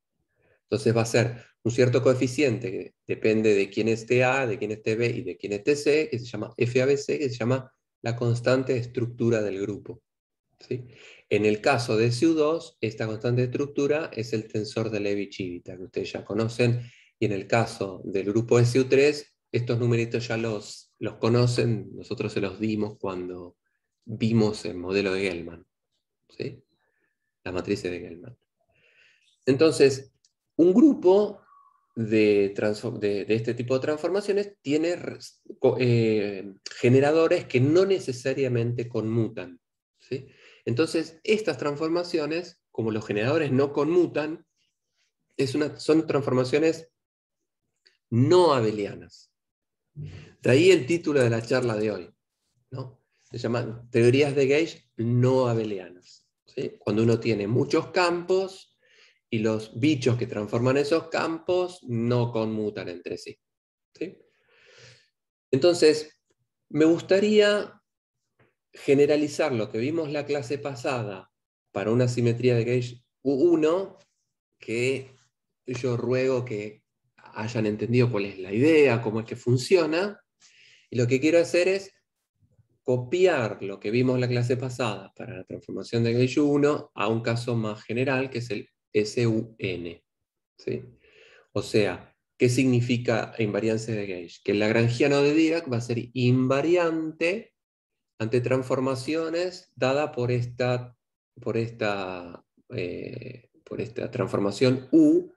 Entonces va a ser un cierto coeficiente que depende de quién es A, de quién esté B y de quién es C, que se llama FABC, que se llama la constante de estructura del grupo. ¿sí? En el caso de SU2, esta constante de estructura es el tensor de Levi-Civita, que ustedes ya conocen, y en el caso del grupo SU3, estos numeritos ya los, los conocen, nosotros se los dimos cuando vimos el modelo de Gelman. La ¿sí? las de Gelman. Entonces, un grupo de, de, este tipo de transformaciones tiene eh, generadores que no necesariamente conmutan. Entonces, estas transformaciones, como los generadores no conmutan, es una, son transformaciones no abelianas. Traí el título de la charla de hoy. ¿no? Se llaman Teorías de Gauge no abelianas. Cuando uno tiene muchos campos, y los bichos que transforman esos campos no conmutan entre sí. Entonces, me gustaría generalizar lo que vimos la clase pasada para una simetría de gauge U1, que yo ruego que hayan entendido cuál es la idea, cómo es que funciona, y lo que quiero hacer es copiar lo que vimos la clase pasada para la transformación de gauge 1 a un caso más general, que es el S-U-N. ¿sí? O sea, ¿qué significa invariancia de Gauge? Que el lagrangiano de Dirac va a ser invariante ante transformaciones dada por esta, por esta, eh, por esta transformación U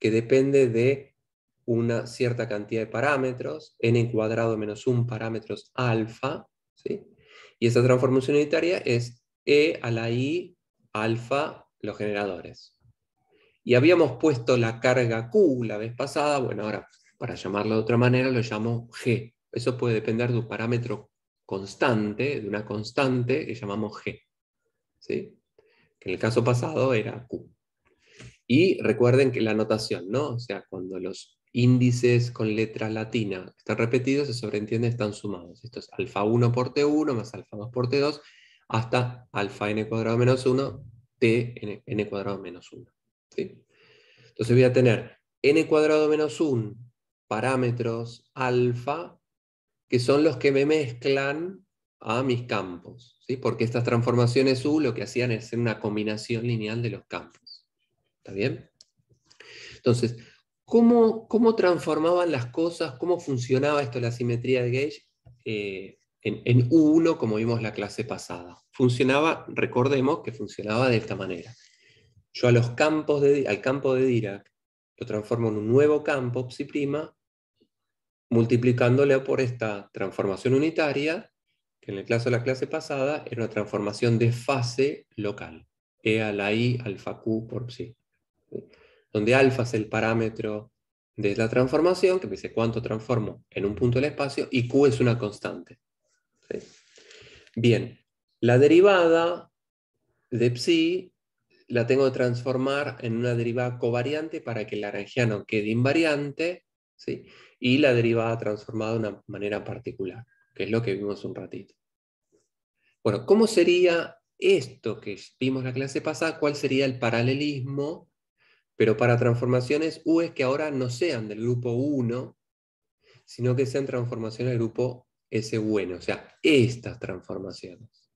que depende de una cierta cantidad de parámetros, n cuadrado menos un parámetros alfa, ¿sí? y esa transformación unitaria es e a la i alfa los generadores. Y habíamos puesto la carga Q la vez pasada, bueno, ahora para llamarlo de otra manera lo llamo G. Eso puede depender de un parámetro constante, de una constante que llamamos G. ¿sí? Que en el caso pasado era Q. Y recuerden que la notación, ¿no? O sea, cuando los índices con letra latina están repetidos, se sobreentiende están sumados. Esto es alfa 1 por T1 más alfa 2 por T2 hasta alfa n cuadrado menos 1, t n cuadrado menos 1. Entonces voy a tener n cuadrado menos 1 parámetros alfa, que son los que me mezclan a mis campos, ¿sí? porque estas transformaciones U lo que hacían es una combinación lineal de los campos. ¿Está bien? Entonces, ¿cómo, cómo transformaban las cosas? ¿Cómo funcionaba esto, la simetría de Gauge? Eh, en, en, U1, como vimos la clase pasada. Funcionaba, recordemos que funcionaba de esta manera. Yo a los campos al campo de Dirac lo transformo en un nuevo campo, psi prima, multiplicándole por esta transformación unitaria, que en el caso de la clase pasada era una transformación de fase local, e a la i alfa q por psi, donde alfa es el parámetro de la transformación, que me dice cuánto transformo en un punto del espacio, y q es una constante. Bien, la derivada de psi la tengo que transformar en una derivada covariante para que el laranjiano quede invariante y la derivada transformada de una manera particular, que es lo que vimos un ratito. Bueno, ¿cómo sería esto que vimos la clase pasada? ¿Cuál sería el paralelismo? Pero para transformaciones U es que ahora no sean del grupo 1, sino que sean transformaciones del grupo S bueno, o sea, estas transformaciones.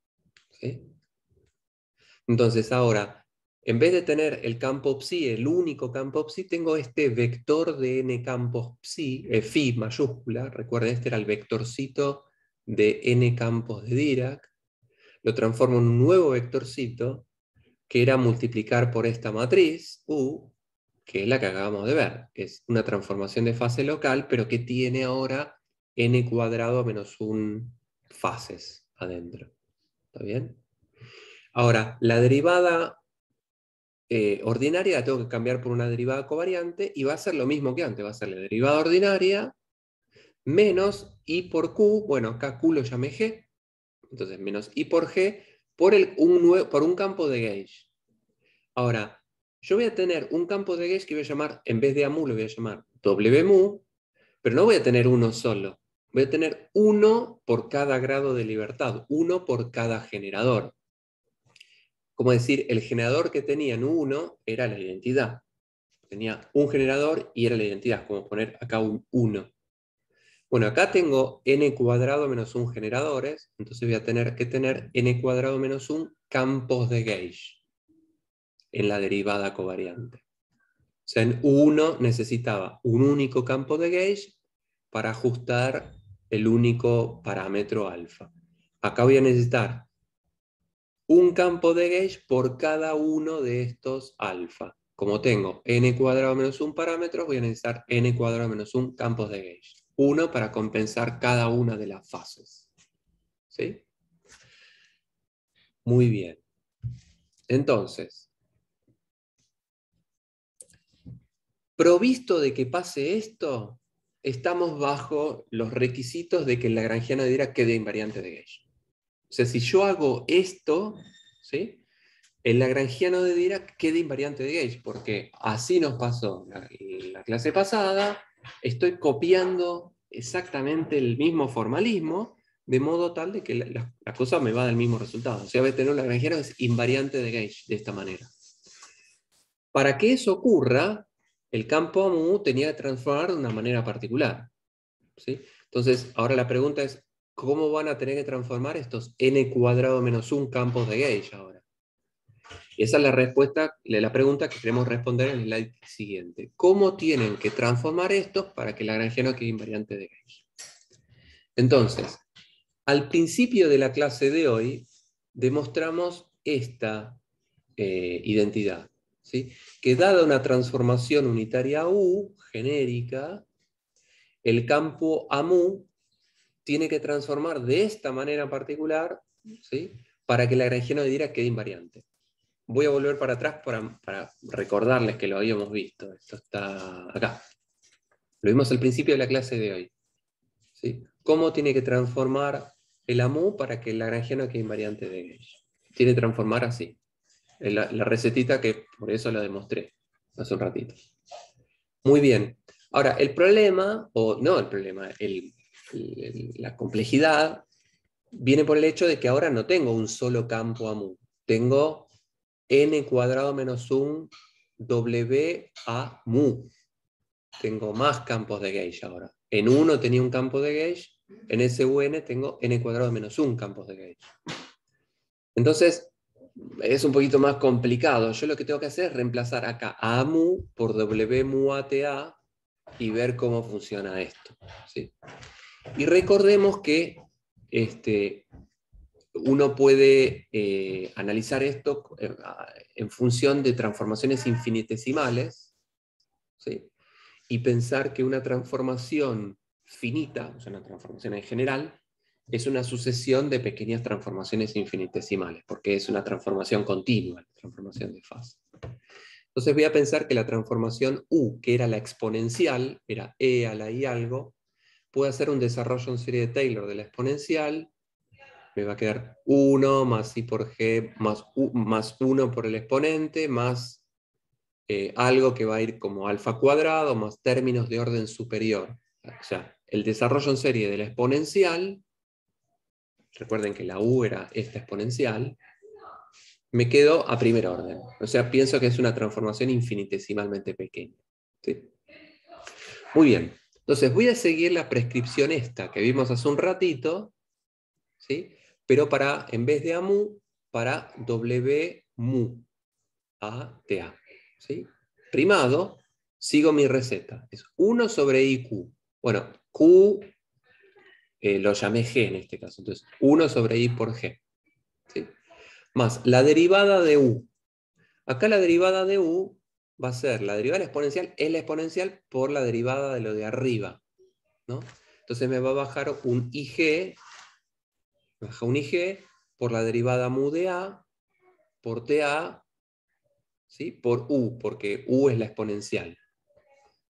Entonces ahora, en vez de tener el campo psi, el único campo psi, tengo este vector de n campos psi, eh, phi mayúscula, recuerden, este era el vectorcito de n campos de Dirac, lo transformo en un nuevo vectorcito, que era multiplicar por esta matriz, U, que es la que acabamos de ver. Es una transformación de fase local, pero que tiene ahora n cuadrado menos un fases adentro. ¿Está bien? Ahora, la derivada eh, ordinaria la tengo que cambiar por una derivada covariante y va a ser lo mismo que antes, va a ser la derivada ordinaria menos i por q, bueno, acá q lo llamé g, entonces menos i por g por, el, un, por un campo de gauge. Ahora, yo voy a tener un campo de gauge que voy a llamar, en vez de amu lo voy a llamar wmu, pero no voy a tener uno solo, voy a tener uno por cada grado de libertad, uno por cada generador como decir, el generador que tenían uno era la identidad. Tenía un generador y era la identidad, como poner acá un 1. Bueno, acá tengo n cuadrado menos un generadores, entonces voy a tener que tener n cuadrado menos un campos de gauge en la derivada covariante. O sea, en 1 necesitaba un único campo de gauge para ajustar el único parámetro alfa. Acá voy a necesitar un campo de gauge por cada uno de estos alfa. Como tengo n cuadrado menos un parámetro, voy a necesitar n cuadrado menos un campos de gauge. Uno para compensar cada una de las fases. ¿Sí? Muy bien. Entonces, provisto de que pase esto, estamos bajo los requisitos de que la de Dira quede invariante de gauge. O sea, si yo hago esto, ¿sí? el lagrangiano de Dirac queda invariante de Gauge, porque así nos pasó la, la clase pasada, estoy copiando exactamente el mismo formalismo, de modo tal de que la, cosa me va del mismo resultado. O sea, voy a tener un lagrangiano es invariante de Gauge, de esta manera. Para que eso ocurra, el campo AMU tenía que transformar de una manera particular. ¿sí? Entonces, ahora la pregunta es, ¿cómo van a tener que transformar estos n cuadrado menos 1 campos de gauge ahora? esa es la respuesta, la pregunta que queremos responder en el slide siguiente. ¿Cómo tienen que transformar estos para que la no quede invariante de gauge? Entonces, al principio de la clase de hoy, demostramos esta eh, identidad. ¿sí? Que dada una transformación unitaria U, genérica, el campo AMU tiene que transformar de esta manera particular ¿sí? para que la lagrangiano de Dira quede invariante. Voy a volver para atrás para, recordarles que lo habíamos visto. Esto está acá. Lo vimos al principio de la clase de hoy. ¿Sí? ¿Cómo tiene que transformar el AMU para que el lagrangiano quede invariante de ella? Tiene que transformar así. La, la, recetita que por eso la demostré hace un ratito. Muy bien. Ahora, el problema, o no el problema, el, la complejidad viene por el hecho de que ahora no tengo un solo campo AMU, tengo n cuadrado menos un w a mu. Tengo más campos de gauge ahora. En 1 tenía un campo de gauge, en SUN tengo n cuadrado menos 1 campos de gauge. Entonces, es un poquito más complicado. Yo lo que tengo que hacer es reemplazar acá a mu por w mu a y ver cómo funciona esto. Y recordemos que este, uno puede eh, analizar esto eh, en función de transformaciones infinitesimales ¿sí? y pensar que una transformación finita, o sea, una transformación en general, es una sucesión de pequeñas transformaciones infinitesimales, porque es una transformación continua, transformación de fase. Entonces voy a pensar que la transformación U, que era la exponencial, era E a la I algo, puedo hacer un desarrollo en serie de Taylor de la exponencial, me va a quedar 1 más i por g más, 1 por el exponente, más eh, algo que va a ir como alfa cuadrado, más términos de orden superior. O sea, el desarrollo en serie de la exponencial, recuerden que la u era esta exponencial, me quedo a primer orden. O sea, pienso que es una transformación infinitesimalmente pequeña. ¿Sí? Muy bien. Entonces voy a seguir la prescripción esta que vimos hace un ratito, ¿sí? pero para, en vez de AMU, para W mu A T A. ¿sí? Primado, sigo mi receta. Es 1 sobre IQ. Bueno, Q eh, lo llamé G en este caso. Entonces, 1 sobre I por G. ¿sí? Más la derivada de U. Acá la derivada de U va a ser la derivada exponencial es la exponencial por la derivada de lo de arriba. ¿no? Entonces me va a bajar un IG, baja un IG por la derivada mu de A, por TA, ¿sí? por U, porque U es la exponencial.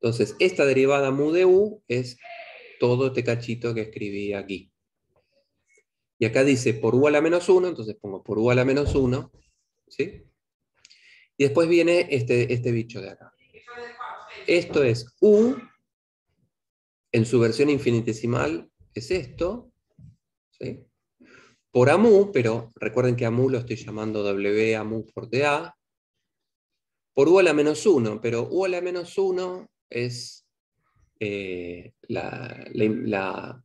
Entonces, esta derivada mu de U es todo este cachito que escribí aquí. Y acá dice por U a la menos 1, entonces pongo por U a la menos 1, ¿sí? Y después viene este, este bicho de acá. Esto es U, en su versión infinitesimal es esto, ¿sí? por AMU, pero recuerden que AMU lo estoy llamando W AMU por a, por U a la menos 1, pero U a la menos 1 es eh, la, la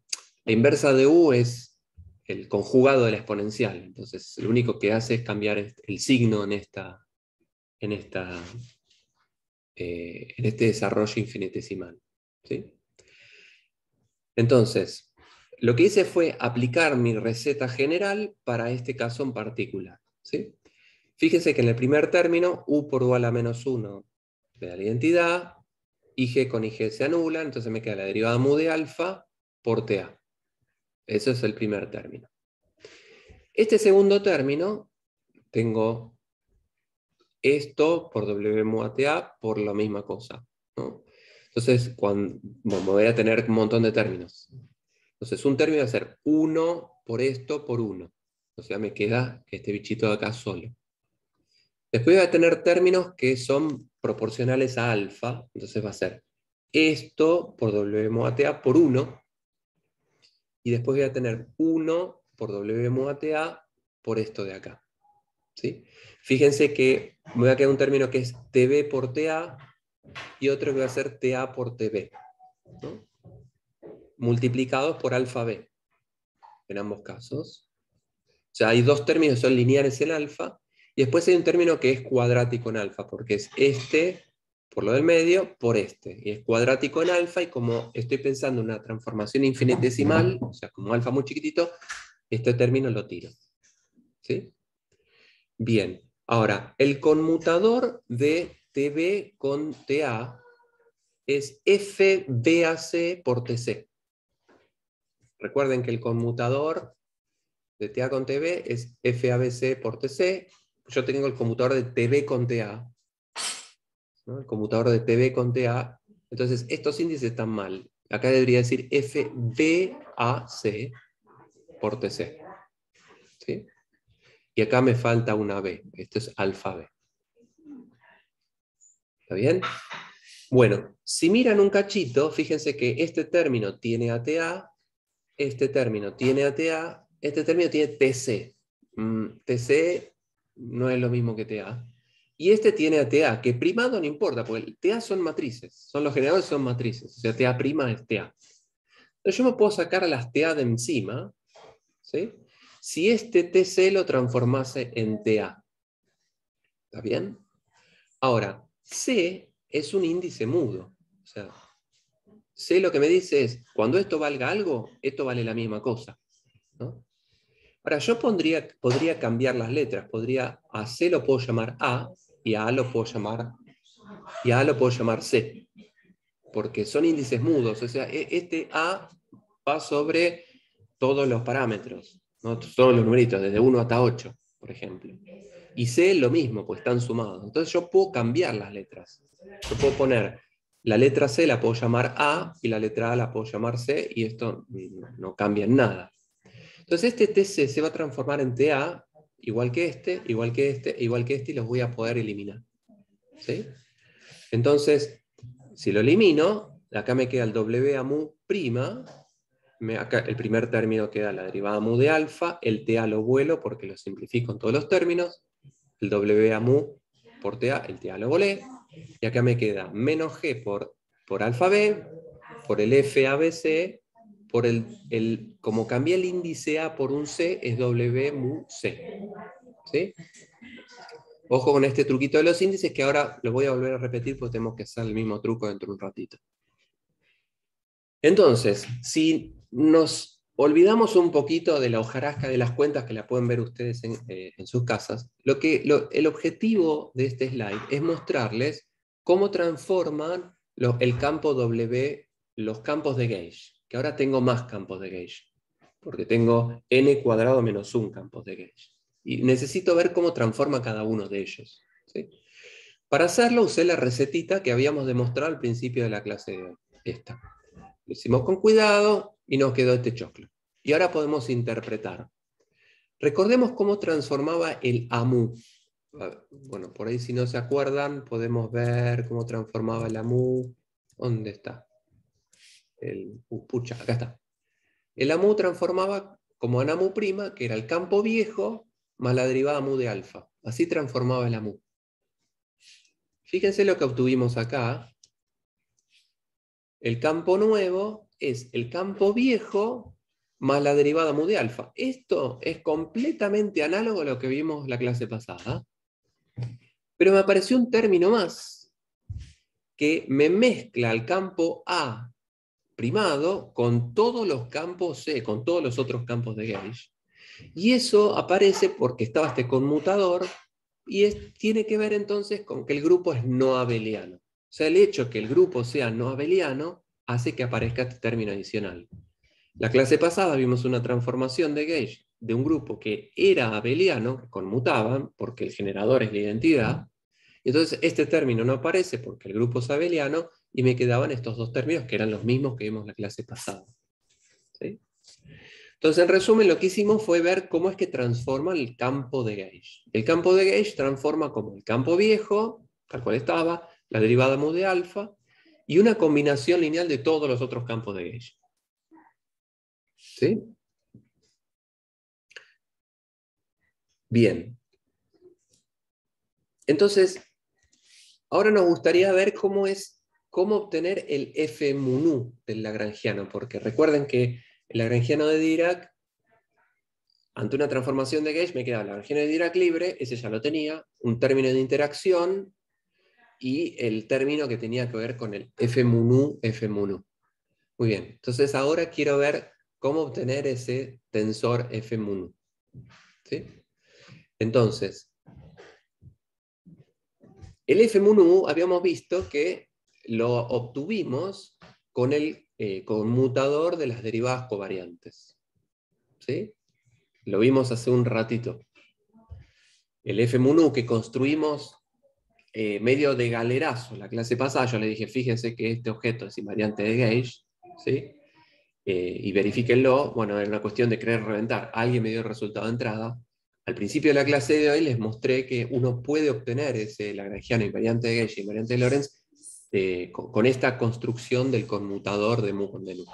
inversa de U es el conjugado de la exponencial, entonces lo único que hace es cambiar el signo en esta, en, esta, eh, en este desarrollo infinitesimal. ¿sí? Entonces, lo que hice fue aplicar mi receta general para este caso en particular. ¿sí? Fíjense que en el primer término, u por u a la menos 1 me da la identidad, g con g se anula, entonces me queda la derivada mu de alfa por TA. Eso es el primer término. Este segundo término, tengo esto por W por la misma cosa. Entonces, cuando, voy a tener un montón de términos. Entonces, un término va a ser 1 por esto por 1. O sea, me queda este bichito de acá solo. Después voy a tener términos que son proporcionales a alfa. Entonces va a ser esto por W por 1. Y después voy a tener 1 por W por esto de acá. Fíjense que me voy a quedar un término que es TV por TA y otro que va a ser TA por TV, multiplicados por alfa B, en ambos casos. O sea, hay dos términos que son lineares en alfa, y después hay un término que es cuadrático en alfa, porque es este por lo del medio, por este. Y es cuadrático en alfa, y como estoy pensando en una transformación infinitesimal, o sea, como alfa muy chiquitito, este término lo tiro. ¿Sí? Bien, ahora, el conmutador de TB con TA es FBAC por TC. Recuerden que el conmutador de TA con TB es FABC por TC. Yo tengo el conmutador de TB con TA. El conmutador de TB con TA. Entonces, estos índices están mal. Acá debería decir FBAC por TC. ¿Sí? Y acá me falta una B. Esto es alfa ¿Está bien? Bueno, si miran un cachito, fíjense que este término tiene ATA, este término tiene ATA, este término tiene TC. Mm, TC no es lo mismo que TA. Y este tiene ATA, que primado no importa, porque TA son matrices, son los generadores son matrices, o sea, TA prima es TA. Entonces yo me puedo sacar las TA de encima, ¿sí? si este TC lo transformase en TA. ¿Está bien? Ahora, C es un índice mudo. O sea, C lo que me dice es, cuando esto valga algo, esto vale la misma cosa. Ahora, yo podría cambiar las letras. Podría, a C lo puedo llamar A y a lo puedo llamar, y a A lo puedo llamar C. Porque son índices mudos. O sea, e, este A va sobre todos los parámetros. Son Todos los numeritos, desde 1 hasta 8, por ejemplo. Y C es lo mismo, pues están sumados. Entonces yo puedo cambiar las letras. Yo puedo poner la letra C la puedo llamar A y la letra A la puedo llamar C y esto no cambia en nada. Entonces este TC se va a transformar en TA, igual que este, igual que este, igual que este, y los voy a poder eliminar. Entonces, si lo elimino, acá me queda el WAMU', mu prima, acá el primer término queda la derivada mu de alfa, el TA lo vuelo porque lo simplifico en todos los términos, el W mu por TA, el TA lo volé, y acá me queda menos G por, por alfa B, por el F a por el, el, como cambié el índice A por un C, es W mu C. ¿Sí? Ojo con este truquito de los índices que ahora lo voy a volver a repetir porque tenemos que hacer el mismo truco dentro de un ratito. Entonces, si nos olvidamos un poquito de la hojarasca de las cuentas que la pueden ver ustedes en, eh, sus casas. Lo que, el objetivo de este slide es mostrarles cómo transforman el campo W, los campos de gauge, que ahora tengo más campos de gauge, porque tengo n cuadrado menos un campos de gauge. Y necesito ver cómo transforma cada uno de ellos. Para hacerlo usé la recetita que habíamos demostrado al principio de la clase de hoy. Esta. Lo hicimos con cuidado, y nos quedó este choclo. Y ahora podemos interpretar. Recordemos cómo transformaba el AMU. Bueno, por ahí si no se acuerdan, podemos ver cómo transformaba el AMU. ¿Dónde está? El upucha pucha, acá está. El AMU transformaba como ANAMU prima, que era el campo viejo, más la derivada AMU de alfa. Así transformaba el AMU. Fíjense lo que obtuvimos acá. El campo nuevo es el campo viejo más la derivada mu de alfa. Esto es completamente análogo a lo que vimos la clase pasada. Pero me apareció un término más que me mezcla el campo A primado con todos los campos C, con todos los otros campos de Gage. Y eso aparece porque estaba este conmutador y tiene que ver entonces con que el grupo es no abeliano. O sea, el hecho que el grupo sea no abeliano hace que aparezca este término adicional. La clase pasada vimos una transformación de gauge de un grupo que era abeliano, que conmutaban, porque el generador es la identidad, entonces este término no aparece porque el grupo es abeliano, y me quedaban estos dos términos que eran los mismos que vimos la clase pasada. Entonces, en resumen, lo que hicimos fue ver cómo es que transforma el campo de gauge. El campo de gauge transforma como el campo viejo, tal cual estaba, la derivada mu de alfa, y una combinación lineal de todos los otros campos de Gauge. ¿Sí? Bien. Entonces, ahora nos gustaría ver cómo es, cómo obtener el F munu del lagrangiano, porque recuerden que el lagrangiano de Dirac, ante una transformación de Gauge, me queda el lagrangiano de Dirac libre, ese ya lo tenía, un término de interacción, y el término que tenía que ver con el Fmunu, Fmunu. Muy bien, entonces ahora quiero ver cómo obtener ese tensor Fmunu. ¿Sí? Entonces, el Fmunu habíamos visto que lo obtuvimos con el eh, conmutador de las derivadas covariantes. ¿Sí? Lo vimos hace un ratito. El Fmunu que construimos eh, medio de galerazo la clase pasada, yo le dije, fíjense que este objeto es invariante de Gauge, ¿sí? Eh, y verifíquenlo, bueno, era una cuestión de querer reventar. Alguien me dio el resultado de entrada. Al principio de la clase de hoy les mostré que uno puede obtener ese lagrangiano invariante de Gauge, invariante de Lorentz, eh, con, esta construcción del conmutador de mu con de nu.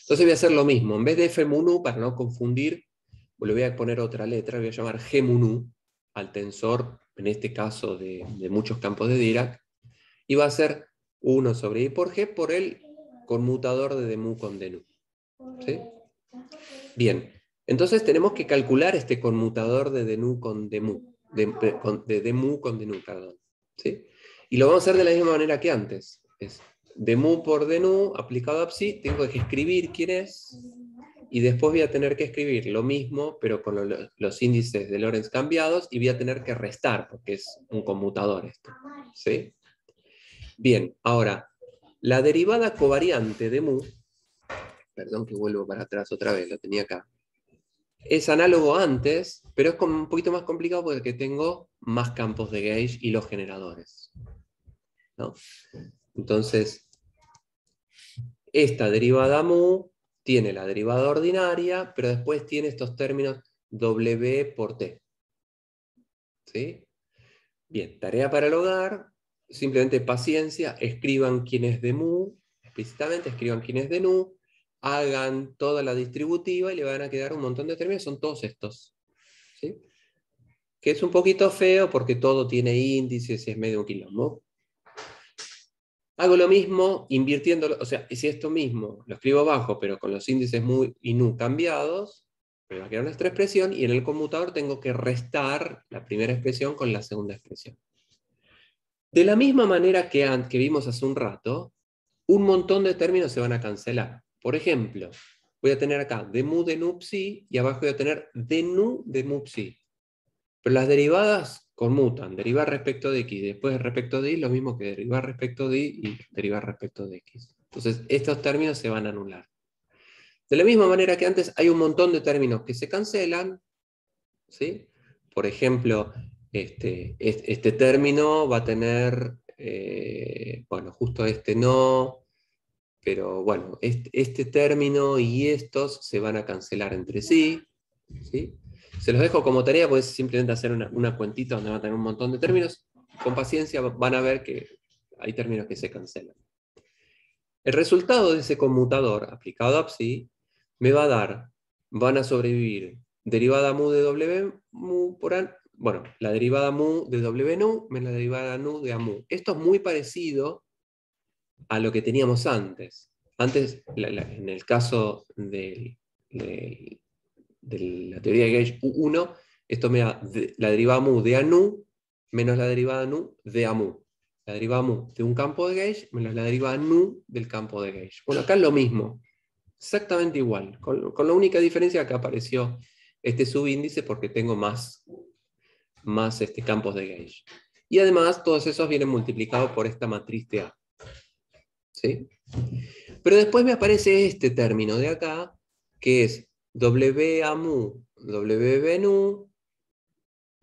Entonces voy a hacer lo mismo, en vez de f mu para no confundir, pues voy a poner otra letra, voy a llamar g mu al tensor, en este caso de, muchos campos de Dirac, y va a ser 1 sobre i por g por el conmutador de mu con dnu. ¿Sí? Bien, entonces tenemos que calcular este conmutador de nu con dmu, de, de, mu con dnu, perdón. Y lo vamos a hacer de la misma manera que antes. Es mu por nu, aplicado a psi, tengo que escribir quién es, y después voy a tener que escribir lo mismo, pero con los índices de Lorentz cambiados, y voy a tener que restar, porque es un conmutador esto. Bien, ahora, la derivada covariante de mu, perdón que vuelvo para atrás otra vez, lo tenía acá, es análogo antes, pero es un poquito más complicado porque tengo más campos de gauge y los generadores. Entonces, esta derivada mu tiene la derivada ordinaria, pero después tiene estos términos W por T. Bien, tarea para el hogar, simplemente paciencia, escriban quién es de mu, explícitamente escriban quién es de nu, hagan toda la distributiva y le van a quedar un montón de términos, son todos estos. ¿sí? Que es un poquito feo porque todo tiene índices y es medio un quilombo, Hago lo mismo invirtiendo, o sea, si esto mismo lo escribo abajo, pero con los índices mu y nu cambiados, me va a quedar nuestra expresión y en el conmutador tengo que restar la primera expresión con la segunda expresión. De la misma manera que, que vimos hace un rato, un montón de términos se van a cancelar. Por ejemplo, voy a tener acá de mu de nu psi y abajo voy a tener de nu de mu psi. Pero las derivadas conmutan derivar respecto de x, después respecto de y, lo mismo que derivar respecto de y y derivar respecto de x. Entonces, estos términos se van a anular. De la misma manera que antes, hay un montón de términos que se cancelan, ¿sí? Por ejemplo, este, este término va a tener, eh, bueno, justo este no, pero bueno, este, este, término y estos se van a cancelar entre sí, ¿sí? Se los dejo como tarea, puedes simplemente hacer una, una cuentita donde van a tener un montón de términos. Con paciencia van a ver que hay términos que se cancelan. El resultado de ese conmutador aplicado a psi me va a dar, van a sobrevivir derivada mu de w mu por bueno, la derivada mu de w nu menos la derivada nu de a mu. Esto es muy parecido a lo que teníamos antes. Antes, en el caso del, del de la teoría de gauge U1, esto me da la derivada mu de ANU menos la derivada nu de AMU. La derivada mu de un campo de gauge, menos la derivada nu del campo de gauge. Bueno, acá es lo mismo, exactamente igual, con, la única diferencia que apareció este subíndice porque tengo más, más este, campos de gauge. Y además, todos esos vienen multiplicados por esta matriz de A. ¿Sí? Pero después me aparece este término de acá, que es WAMU, WBNU,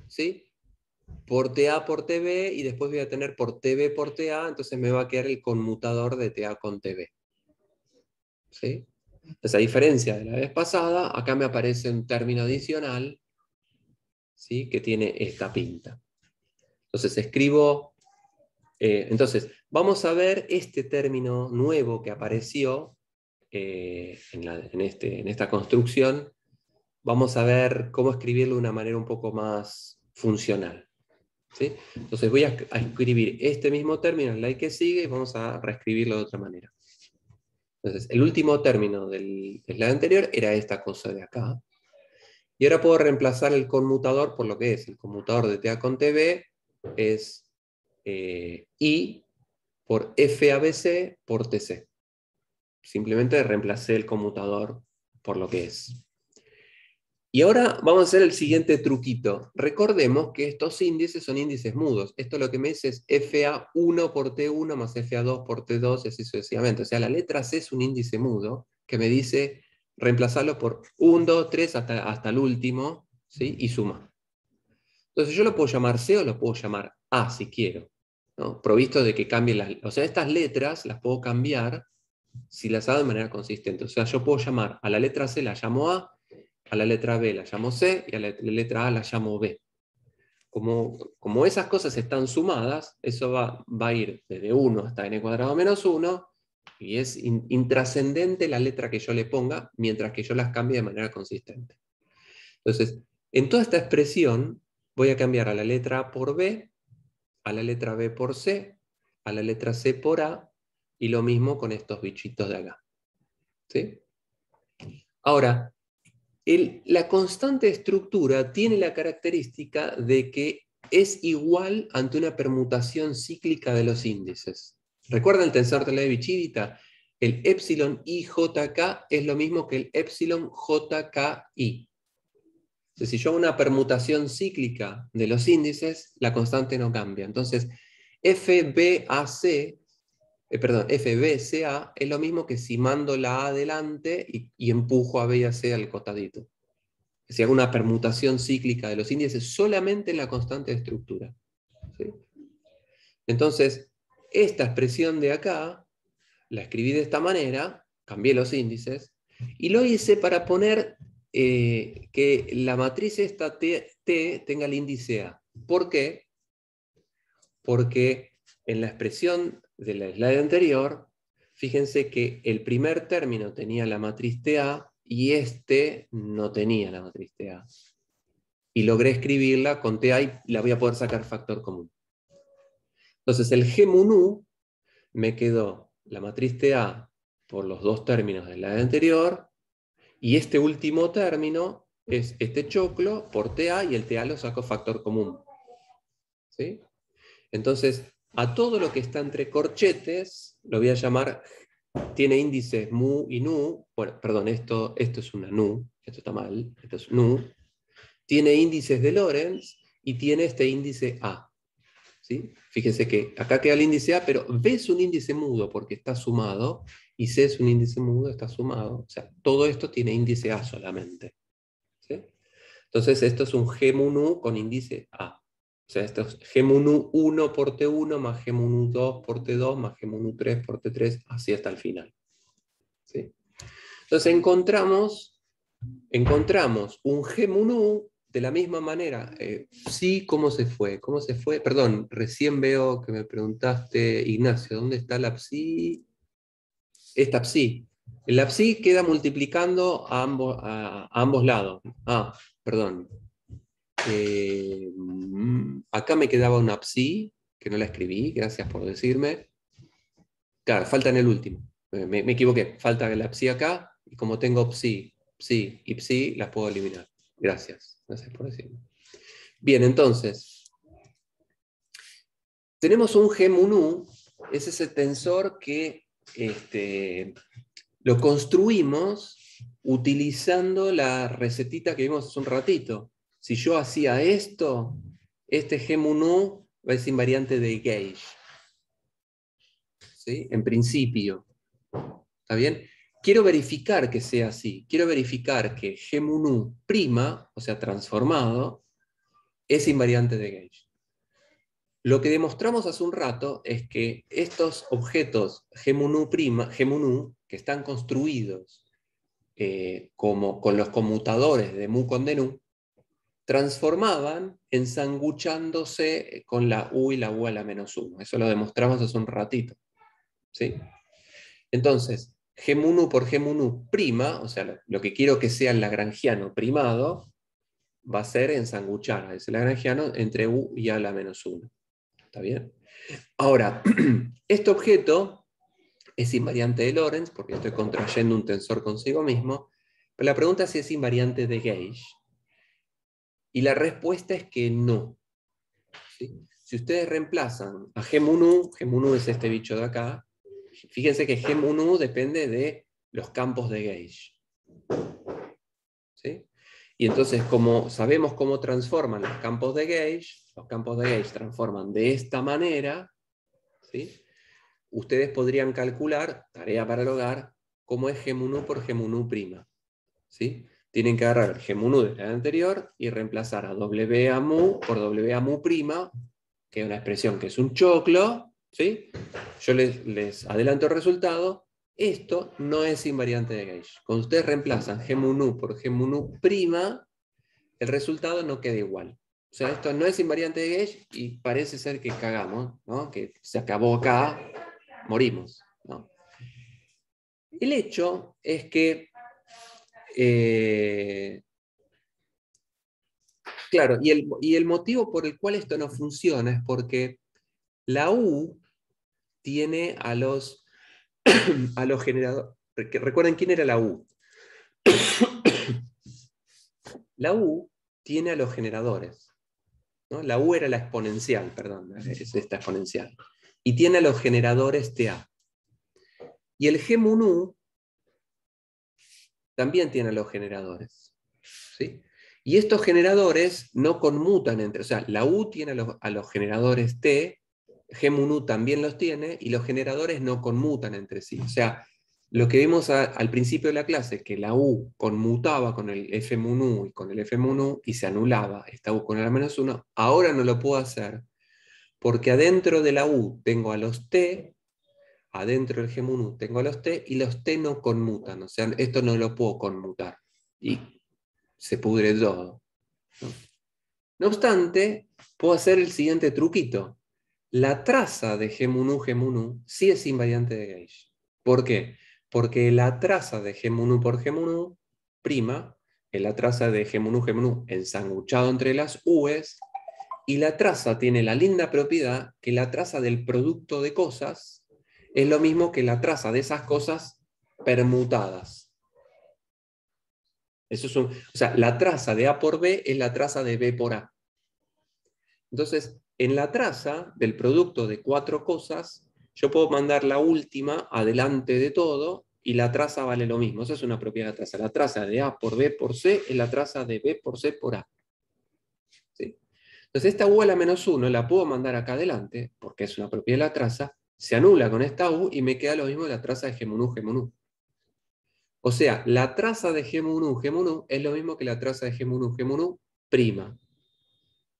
¿sí? Por TA por TB y después voy a tener por TB por TA, entonces me va a quedar el conmutador de TA con TB. ¿Sí? Esa diferencia de la vez pasada, acá me aparece un término adicional ¿sí? que tiene esta pinta. Entonces escribo, eh, entonces vamos a ver este término nuevo que apareció eh, este, en, esta construcción, vamos a ver cómo escribirlo de una manera un poco más funcional. ¿sí? Entonces voy a, escribir este mismo término el la que sigue y vamos a reescribirlo de otra manera. Entonces, el último término del slide anterior era esta cosa de acá. Y ahora puedo reemplazar el conmutador por lo que es. El conmutador de TA con TB es eh, I por FABC por TC. Simplemente reemplacé el conmutador por lo que es. Y ahora vamos a hacer el siguiente truquito. Recordemos que estos índices son índices mudos. Esto lo que me dice es FA1 por T1 más FA2 por T2 y así sucesivamente. O sea, la letra C es un índice mudo que me dice reemplazarlo por 1, 2, 3 hasta, hasta el último ¿sí? y suma. Entonces yo lo puedo llamar C o lo puedo llamar A si quiero. Provisto de que cambie las... O sea, estas letras las puedo cambiar si las hago de manera consistente. O sea, yo puedo llamar a la letra C la llamo A, a la letra B la llamo C y a la letra A la llamo B. Como, esas cosas están sumadas, eso va, a ir desde 1 hasta n cuadrado menos 1 y es intrascendente la letra que yo le ponga mientras que yo las cambie de manera consistente. Entonces, en toda esta expresión voy a cambiar a la letra A por B, a la letra B por C, a la letra C por A y lo mismo con estos bichitos de acá. Ahora, la constante estructura tiene la característica de que es igual ante una permutación cíclica de los índices. ¿Recuerdan el tensor de la e bichidita? El epsilon IJK es lo mismo que el epsilon JKI. si yo hago una permutación cíclica de los índices, la constante no cambia. Entonces, FBAC eh, perdón, FBCA es lo mismo que si mando la A adelante y, empujo a B y a C al costadito. Si hago una permutación cíclica de los índices solamente en la constante de estructura. Entonces, esta expresión de acá, la escribí de esta manera, cambié los índices, y lo hice para poner eh, que la matriz esta T, tenga el índice A. ¿Por qué? Porque en la expresión de la slide anterior, fíjense que el primer término tenía la matriz TA y este no tenía la matriz TA. Y logré escribirla con TA y la voy a poder sacar factor común. Entonces el G me quedó la matriz TA por los dos términos la slide anterior y este último término es este choclo por TA y el TA lo saco factor común. ¿Sí? Entonces, a todo lo que está entre corchetes, lo voy a llamar, tiene índices mu y nu, perdón, esto, esto es una nu, esto está mal, esto es nu, tiene índices de Lorentz y tiene este índice A. ¿sí? Fíjense que acá queda el índice A, pero B es un índice mudo porque está sumado, y C es un índice mudo, está sumado, o sea, todo esto tiene índice A solamente. Entonces esto es un G mu nu con índice A. O sea, esto es GMUNU 1 por T1 más GMUNU 2 por T2 más GMUNU 3 por T3, así hasta el final. Entonces encontramos, encontramos un GMUNU de la misma manera. Eh, sí, ¿cómo se fue? ¿Cómo se fue? Perdón, recién veo que me preguntaste, Ignacio, ¿dónde está la psi? Esta psi. La psi queda multiplicando a ambos, a ambos lados. Ah, perdón, eh, mm, acá me quedaba una psi, que no la escribí, gracias por decirme. Claro, falta en el último. Eh, me, equivoqué, falta la psi acá, y como tengo psi, psi y psi, las puedo eliminar. Gracias, gracias por decirme. Bien, entonces, tenemos un gemunu es ese tensor que este, lo construimos utilizando la recetita que vimos hace un ratito, si yo hacía esto, este g a es invariante de gauge. ¿Sí? En principio. ¿Está bien? Quiero verificar que sea así. Quiero verificar que g prima, o sea, transformado, es invariante de gauge. Lo que demostramos hace un rato es que estos objetos g prima, g que están construidos eh, como, con los conmutadores de mu con Denu, transformaban ensanguchándose con la U y la U a la menos 1. Eso lo demostramos hace un ratito. ¿sí? Entonces, G por G prima, o sea, lo, que quiero que sea el lagrangiano primado, va a ser ensanguchar ese lagrangiano entre U y A la menos 1. ¿Está bien? Ahora, este objeto es invariante de Lorentz, porque estoy contrayendo un tensor consigo mismo, pero la pregunta es si es invariante de Gauge. Y la respuesta es que no. Si ustedes reemplazan a Gemunu, Gemunu es este bicho de acá, fíjense que Gemunu depende de los campos de gauge. Y entonces, como sabemos cómo transforman los campos de gauge, los campos de gauge transforman de esta manera, ¿sí? ustedes podrían calcular, tarea para el hogar, cómo es g por g prima. ¿sí? tienen que agarrar el G de la anterior y reemplazar a WAMU por WAMU', prima, que es una expresión que es un choclo, ¿sí? Yo les, adelanto el resultado, esto no es invariante de Gauge. Cuando ustedes reemplazan G por G prima, el resultado no queda igual. O sea, esto no es invariante de Gauge y parece ser que cagamos, ¿no? Que se acabó acá, morimos, ¿no? El hecho es que eh, claro, y el, motivo por el cual esto no funciona es porque la U tiene a los, a los generadores. Recuerden quién era la U. la U tiene a los generadores. La U era la exponencial, perdón, es esta exponencial. Y tiene a los generadores A Y el G también tiene los generadores. ¿sí? Y estos generadores no conmutan entre, o sea, la U tiene a los, generadores T, G también los tiene, y los generadores no conmutan entre sí. O sea, lo que vimos al principio de la clase, que la U conmutaba con el F y con el F y se anulaba esta U con el menos 1, ahora no lo puedo hacer porque adentro de la U tengo a los T adentro del gemunu tengo los T y los T no conmutan, o sea, esto no lo puedo conmutar y se pudre todo. No, obstante, puedo hacer el siguiente truquito. La traza de gemunu gemunu sí es invariante de Gauge. ¿Por qué? Porque la traza de gemunu por gemunu prima, es la traza de gemunu gemunu ensanguchado entre las U's, y la traza tiene la linda propiedad que la traza del producto de cosas es lo mismo que la traza de esas cosas permutadas. Eso es o sea, la traza de A por B es la traza de B por A. Entonces, en la traza del producto de cuatro cosas, yo puedo mandar la última adelante de todo y la traza vale lo mismo. Esa es una propiedad de la traza. La traza de A por B por C es la traza de B por C por A. Entonces esta U a la menos 1 la puedo mandar acá adelante, porque es una propiedad de la traza, se anula con esta U y me queda lo mismo la traza de gmunu u O sea, la traza de gmunu u es lo mismo que la traza de gmunu u prima.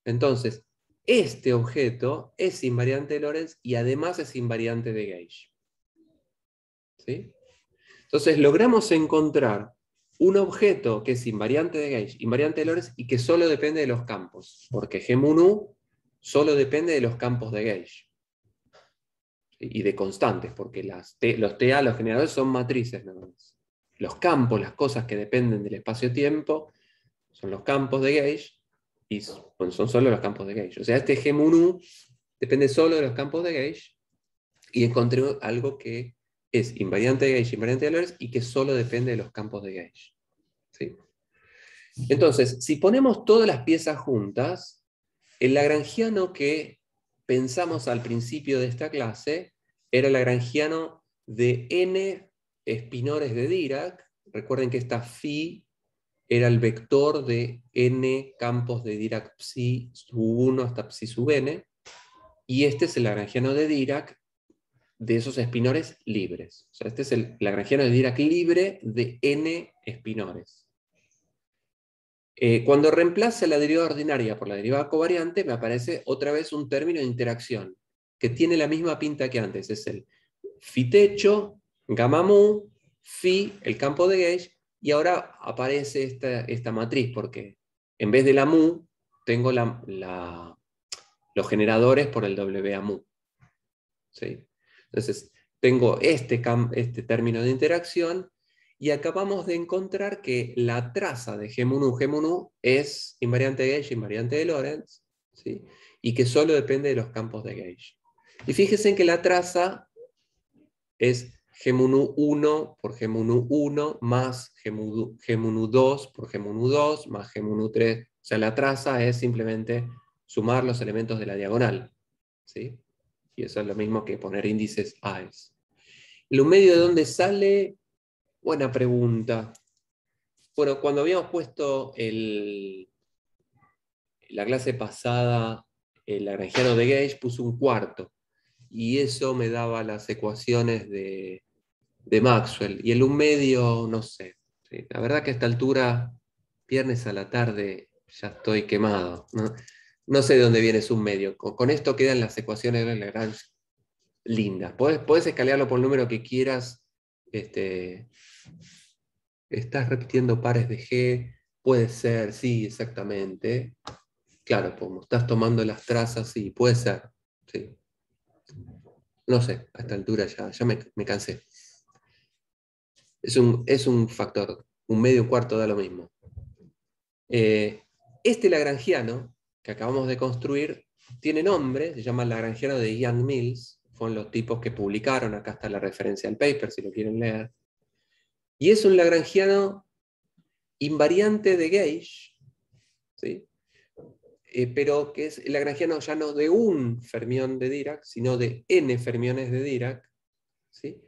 Entonces, este objeto es invariante de Lorentz y además es invariante de Gage. Entonces, logramos encontrar un objeto que es invariante de Gage, invariante de Lorentz y que solo depende de los campos, porque u solo depende de los campos de Gage y de constantes, porque las los TA, los generadores, son matrices Los campos, las cosas que dependen del espacio-tiempo, son los campos de gauge y son, solo los campos de gauge. O sea, este g depende solo de los campos de gauge y encontré algo que es invariante de gauge, invariante de valores, y que solo depende de los campos de gauge. Entonces, si ponemos todas las piezas juntas, el lagrangiano que pensamos al principio de esta clase, era el lagrangiano de n espinores de Dirac. Recuerden que esta phi era el vector de n campos de Dirac psi sub 1 hasta psi sub n. Y este es el lagrangiano de Dirac de esos espinores libres. O sea, este es el lagrangiano de Dirac libre de n espinores. Eh, cuando reemplaza la derivada ordinaria por la derivada covariante, me aparece otra vez un término de interacción, que tiene la misma pinta que antes. Es el phi techo, gamma mu, phi, el campo de gauge, y ahora aparece esta, matriz, porque en vez de la mu, tengo los generadores por el WA mu. ¿Sí? Entonces, tengo este, este término de interacción y acabamos de encontrar que la traza de G1, es invariante de Gauge, invariante de Lorentz, ¿sí? y que solo depende de los campos de Gage. Y fíjense en que la traza es Gemunu 1 por Gemunu 1 más Gemunu, 2 por Gemunu 2 más Gemunu 3. O sea, la traza es simplemente sumar los elementos de la diagonal. ¿sí? Y eso es lo mismo que poner índices AES. Lo medio de dónde sale Buena pregunta. Bueno, cuando habíamos puesto el, la clase pasada, el lagrangiano de Gage puso un cuarto, y eso me daba las ecuaciones de, Maxwell. Y el un medio, no sé. La verdad que a esta altura, viernes a la tarde, ya estoy quemado. No, sé de dónde viene un medio. Con, esto quedan las ecuaciones de Lagrange lindas. Podés, escalearlo escalarlo por el número que quieras. Este, Estás repitiendo pares de G, puede ser, sí, exactamente. Claro, como estás tomando las trazas, sí, puede ser. No sé, a esta altura ya, ya me, cansé. Es un, factor, un medio cuarto da lo mismo. Eh, este lagrangiano que acabamos de construir tiene nombre, se llama lagrangiano de Ian Mills, fueron los tipos que publicaron, acá está la referencia al paper si lo quieren leer. Y es un lagrangiano invariante de Gage, ¿sí? Eh, pero que es el lagrangiano ya no de un fermión de Dirac, sino de n fermiones de Dirac, ¿sí?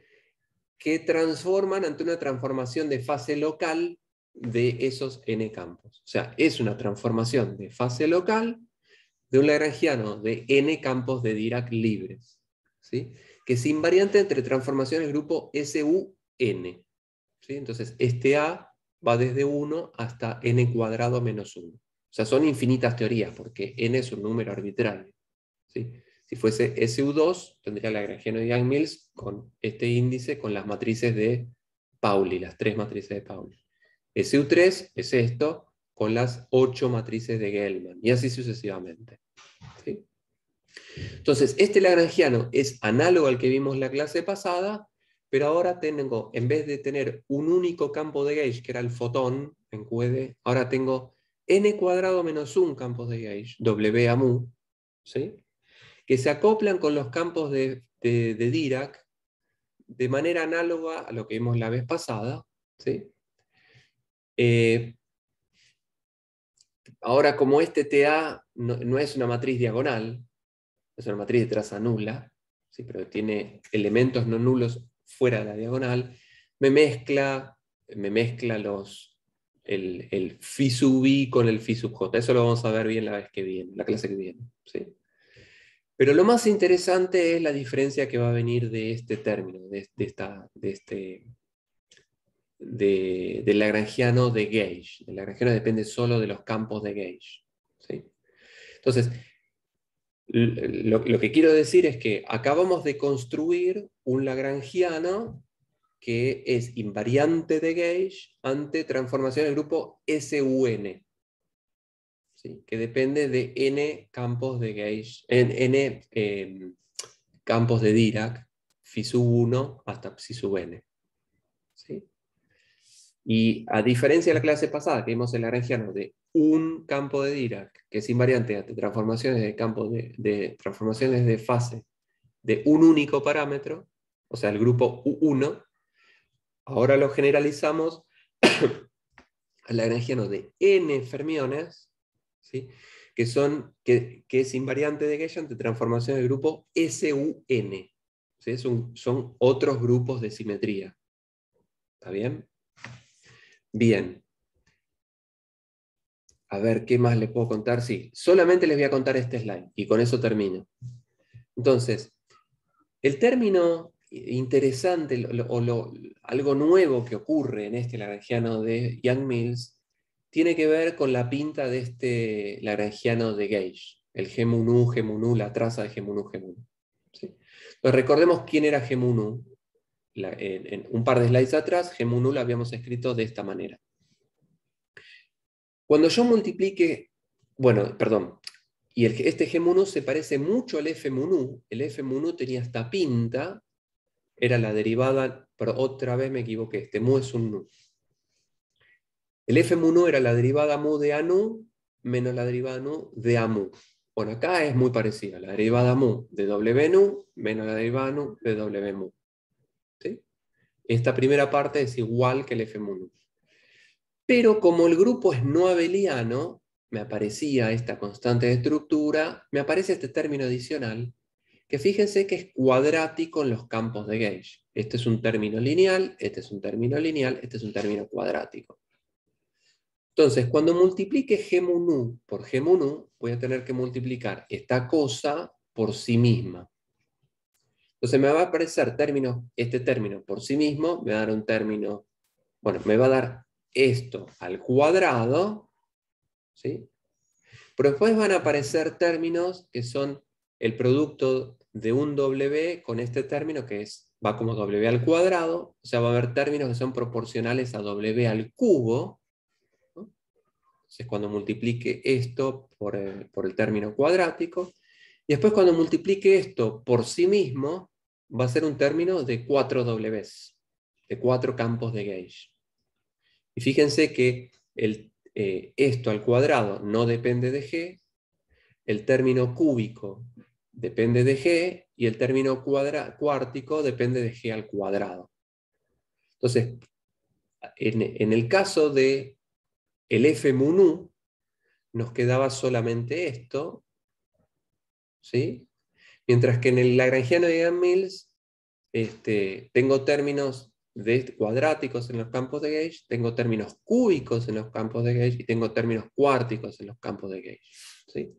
que transforman ante una transformación de fase local de esos n campos. O sea, es una transformación de fase local de un lagrangiano de n campos de Dirac libres, ¿sí? que es invariante entre transformaciones grupo SUN. Entonces, este A va desde 1 hasta n cuadrado menos 1. O sea, son infinitas teorías, porque n es un número arbitrario. Si fuese SU2, tendría Lagrangiano de Young-Mills con este índice, con las matrices de Pauli, las tres matrices de Pauli. SU3 es esto, con las ocho matrices de gell y así sucesivamente. Entonces, este lagrangiano es análogo al que vimos la clase pasada, pero ahora tengo, en vez de tener un único campo de gauge, que era el fotón en QED, ahora tengo n cuadrado menos un campo de gauge, W mu, ¿sí? que se acoplan con los campos de, Dirac de manera análoga a lo que vimos la vez pasada. ¿sí? Eh, ahora, como este TA no, es una matriz diagonal, es una matriz de traza nula, ¿sí? pero tiene elementos no nulos fuera de la diagonal, me mezcla, me mezcla los, el, el phi sub i con el phi sub j. Eso lo vamos a ver bien la vez que viene, la clase que viene. Pero lo más interesante es la diferencia que va a venir de este término, de, esta, de este, de, del lagrangiano de gauge. El lagrangiano depende solo de los campos de gauge. ¿sí? Entonces, lo, que quiero decir es que acabamos de construir un lagrangiano que es invariante de gauge ante transformación del grupo SUN, que depende de n campos de gauge, em, campos de Dirac, phi sub 1 hasta psi sub n. Y a diferencia de la clase pasada que vimos el lagrangiano de un campo de Dirac, que es invariante ante transformaciones de campo de, transformaciones de fase de un único parámetro, o sea, el grupo U1, ahora lo generalizamos al lagrangiano de n fermiones, que, son, que, es invariante de Gauge ante transformaciones del grupo SUN. ¿sí? Son, son otros grupos de simetría. ¿Está bien? Bien. A ver, ¿qué más les puedo contar? Sí, solamente les voy a contar este slide y con eso termino. Entonces, el término interesante o algo nuevo que ocurre en este lagrangiano de Young Mills tiene que ver con la pinta de este lagrangiano de Gage, el Gemunu, Gemunú, la traza de Gemunu. Gemunú. ¿sí? recordemos quién era Gemunu en, un par de slides atrás, G1 lo habíamos escrito de esta manera. Cuando yo multiplique, bueno, perdón, y este G1 se parece mucho al F1, el F1 tenía esta pinta, era la derivada, pero otra vez me equivoqué, este mu es un nu. El F1 era la derivada mu de ANU menos la derivada nu de AMU. Por acá es muy parecida, la derivada mu de W nu menos la derivada nu de W mu. Esta primera parte es igual que el f Pero como el grupo es no abeliano, me aparecía esta constante de estructura, me aparece este término adicional, que fíjense que es cuadrático en los campos de gauge. Este es un término lineal, este es un término lineal, este es un término cuadrático. Entonces, cuando multiplique g por g mu voy a tener que multiplicar esta cosa por sí misma. Entonces me va a aparecer término, este término por sí mismo, me va a dar un término, bueno, me va a dar esto al cuadrado, ¿sí? Pero después van a aparecer términos que son el producto de un W con este término que es, va como W al cuadrado, o sea, va a haber términos que son proporcionales a W al cubo. ¿no? cuando multiplique esto eh, por el término cuadrático, y después cuando multiplique esto por sí mismo, va a ser un término de cuatro w de cuatro campos de gauge. Y fíjense que el, eh, esto al cuadrado no depende de g, el término cúbico depende de g y el término cuártico depende de g al cuadrado. Entonces, en, el caso de el f mu nos quedaba solamente esto, ¿sí? Mientras que en el lagrangiano de Yang Mills este, tengo términos de cuadráticos en los campos de gauge, tengo términos cúbicos en los campos de gauge y tengo términos cuárticos en los campos de gauge. ¿sí?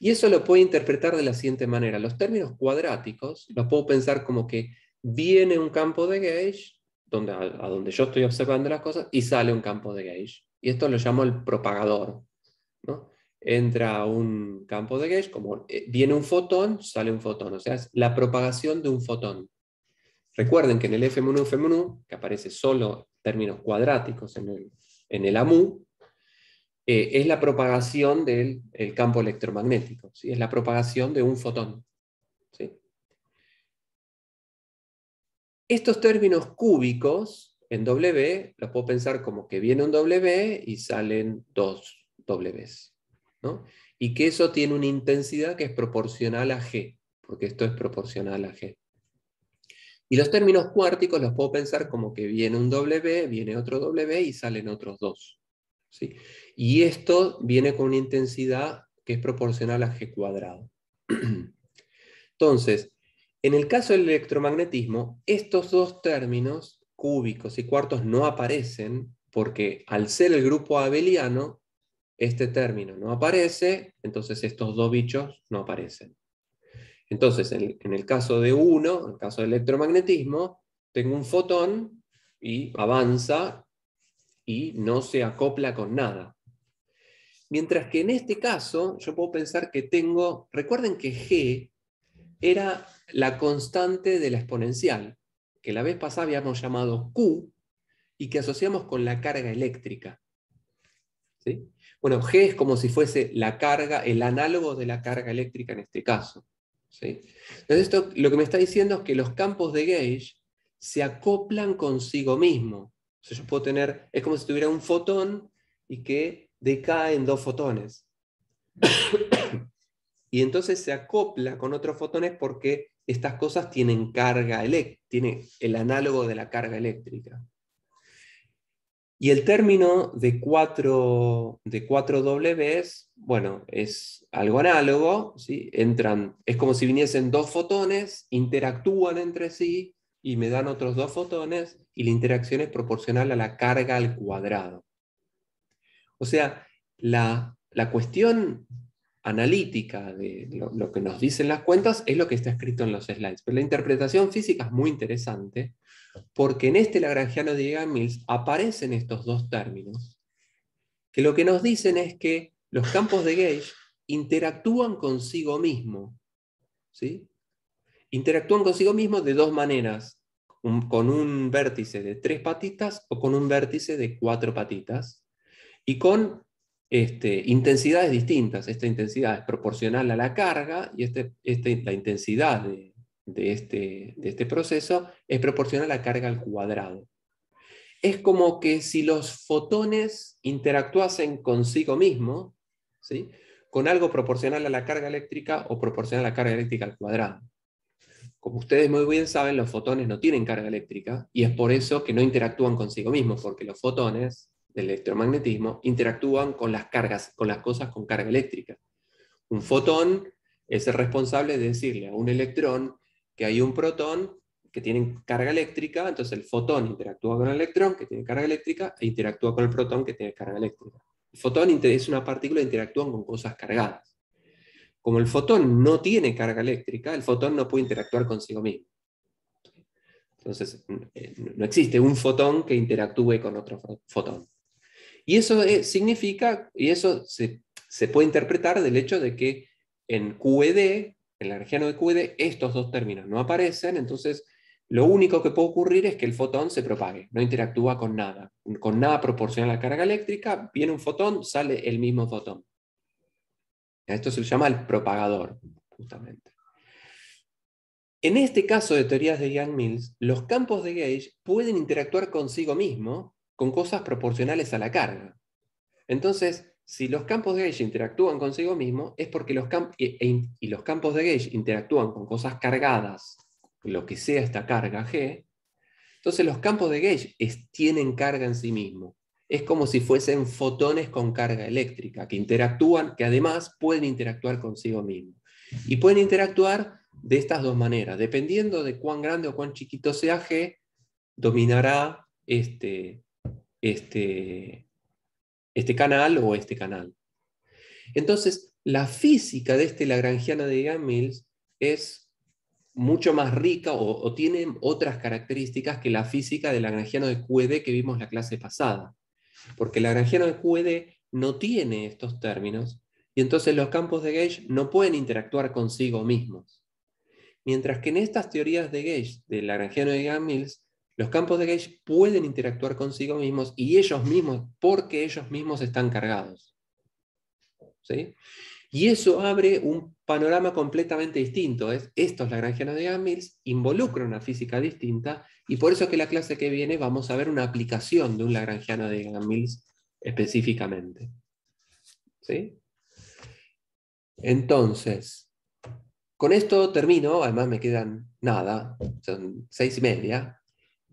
Y eso lo puedo interpretar de la siguiente manera. Los términos cuadráticos los puedo pensar como que viene un campo de gauge donde, a, donde yo estoy observando las cosas y sale un campo de gauge. Y esto lo llamo el propagador. ¿no? entra a un campo de gauge, como eh, viene un fotón, sale un fotón, o sea, es la propagación de un fotón. Recuerden que en el FM1, FM1, que aparece solo términos cuadráticos en el, en AMU, eh, es la propagación del campo electromagnético, ¿sí? es la propagación de un fotón. ¿sí? Estos términos cúbicos en W los puedo pensar como que viene un W y salen dos Ws. Y que eso tiene una intensidad que es proporcional a G, porque esto es proporcional a G. Y los términos cuárticos los puedo pensar como que viene un W, viene otro W y salen otros dos. ¿sí? Y esto viene con una intensidad que es proporcional a G cuadrado. Entonces, en el caso del electromagnetismo, estos dos términos, cúbicos y cuartos, no aparecen porque al ser el grupo abeliano, este término no aparece, entonces estos dos bichos no aparecen. Entonces, en, el caso de 1, en el caso del electromagnetismo, tengo un fotón y avanza y no se acopla con nada. Mientras que en este caso, yo puedo pensar que tengo, recuerden que G era la constante de la exponencial, que la vez pasada habíamos llamado Q y que asociamos con la carga eléctrica. ¿Sí? Bueno, G es como si fuese la carga, el análogo de la carga eléctrica en este caso. Entonces, esto lo que me está diciendo es que los campos de gauge se acoplan consigo mismo. sea, yo puedo tener, es como si tuviera un fotón y que decae en dos fotones. y entonces se acopla con otros fotones porque estas cosas tienen carga eléctrica, tiene el análogo de la carga eléctrica. Y el término de 4, de bueno, es algo análogo, ¿sí? Entran, es como si viniesen dos fotones, interactúan entre sí y me dan otros dos fotones y la interacción es proporcional a la carga al cuadrado. O sea, la, la cuestión analítica de lo, que nos dicen las cuentas es lo que está escrito en los slides. Pero la interpretación física es muy interesante porque en este lagrangiano de Egan mills aparecen estos dos términos que lo que nos dicen es que los campos de Gage interactúan consigo mismo. ¿sí? Interactúan consigo mismo de dos maneras, con un vértice de tres patitas o con un vértice de cuatro patitas y con este, intensidades distintas. Esta intensidad es proporcional a la carga y este, este, la intensidad de, este, proceso es proporcional a la carga al cuadrado. Es como que si los fotones interactuasen consigo mismo, con algo proporcional a la carga eléctrica o proporcional a la carga eléctrica al cuadrado. Como ustedes muy bien saben, los fotones no tienen carga eléctrica y es por eso que no interactúan consigo mismos, porque los fotones del electromagnetismo interactúan con las cargas, con las cosas con carga eléctrica. Un fotón es el responsable de decirle a un electrón que hay un protón que tiene carga eléctrica, entonces el fotón interactúa con el electrón que tiene carga eléctrica e interactúa con el protón que tiene carga eléctrica. El fotón es una partícula que interactúa con cosas cargadas. Como el fotón no tiene carga eléctrica, el fotón no puede interactuar consigo mismo. Entonces, eh, no existe un fotón que interactúe con otro fotón. Y eso eh, significa, y eso se, puede interpretar del hecho de que en QED, en la región de QED, estos dos términos no aparecen, entonces lo único que puede ocurrir es que el fotón se propague, no interactúa con nada. Con nada proporciona la carga eléctrica, viene un fotón, sale el mismo fotón. Esto se le llama el propagador, justamente. En este caso de teorías de Young-Mills, los campos de gauge pueden interactuar consigo mismo con cosas proporcionales a la carga. Entonces, si los campos de gauge interactúan consigo mismo, es porque los, e, e, y los campos de gauge interactúan con cosas cargadas, lo que sea esta carga G, entonces los campos de gauge tienen carga en sí mismo. Es como si fuesen fotones con carga eléctrica, que interactúan, que además pueden interactuar consigo mismo. Y pueden interactuar de estas dos maneras. Dependiendo de cuán grande o cuán chiquito sea G, dominará este, este, este canal o este canal. Entonces, la física de este Lagrangiano de Mills es mucho más rica o, tiene otras características que la física del lagrangiano de QED que vimos la clase pasada. Porque el lagrangiano de QED no tiene estos términos y entonces los campos de Gage no pueden interactuar consigo mismos. Mientras que en estas teorías de Gage del lagrangiano de Gay-Mills, los campos de gauge pueden interactuar consigo mismos y ellos mismos porque ellos mismos están cargados. ¿Sí? Y eso abre un panorama completamente distinto. Es, estos lagrangianos de Gamils, involucra involucran una física distinta y por eso es que la clase que viene vamos a ver una aplicación de un lagrangiano de Gamils específicamente. ¿Sí? Entonces, con esto termino, además me quedan nada, son seis y media,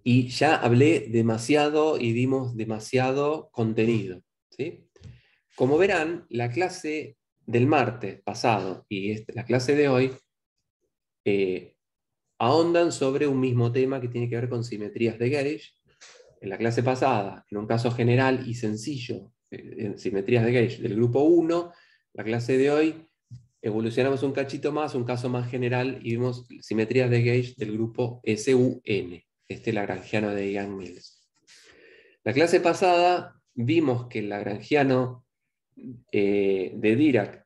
y ya hablé demasiado y dimos demasiado contenido. ¿sí? Como verán, la clase del martes pasado y la clase de hoy eh, ahondan sobre un mismo tema que tiene que ver con simetrías de gauge. En la clase pasada, en un caso general y sencillo, eh, en simetrías de gauge del grupo 1, la clase de hoy evolucionamos un cachito más, un caso más general y vimos simetrías de gauge del grupo SUN este lagrangiano de Ian Mills. La clase pasada vimos que el lagrangiano eh, de Dirac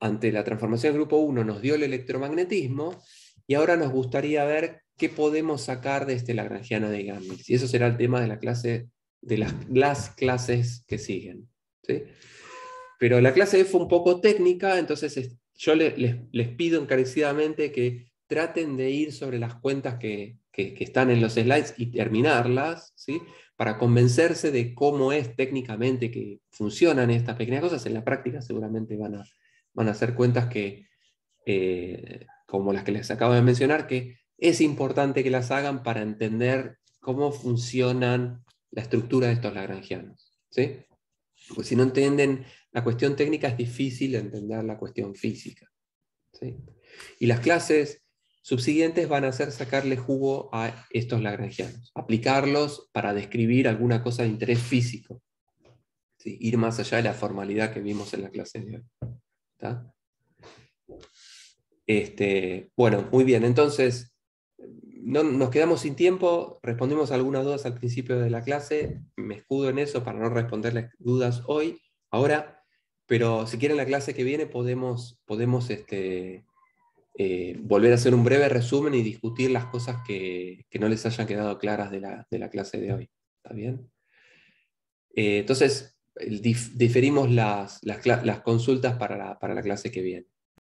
ante la transformación del grupo 1 nos dio el electromagnetismo y ahora nos gustaría ver qué podemos sacar de este lagrangiano de Ian Mills. Y eso será el tema de, la clase, de las, clases que siguen. Pero la clase fue un poco técnica, entonces yo les pido encarecidamente que traten de ir sobre las cuentas que, que, están en los slides y terminarlas, ¿sí? para convencerse de cómo es técnicamente que funcionan estas pequeñas cosas. En la práctica seguramente van a, van a hacer cuentas que, eh, como las que les acabo de mencionar, que es importante que las hagan para entender cómo funcionan la estructura de estos lagrangianos. ¿sí? Pues si no entienden la cuestión técnica, es difícil entender la cuestión física. ¿sí? Y las clases subsiguientes van a ser sacarle jugo a estos lagrangianos, aplicarlos para describir alguna cosa de interés físico, ir más allá de la formalidad que vimos en la clase de hoy. Este, bueno, muy bien, entonces no, nos quedamos sin tiempo, respondimos algunas dudas al principio de la clase, me escudo en eso para no responderles dudas hoy, ahora, pero si quieren la clase que viene podemos, podemos este, eh, volver a hacer un breve resumen y discutir las cosas que, no les hayan quedado claras de la, clase de hoy. ¿Está bien? Eh, entonces, diferimos las, consultas para la, clase que viene.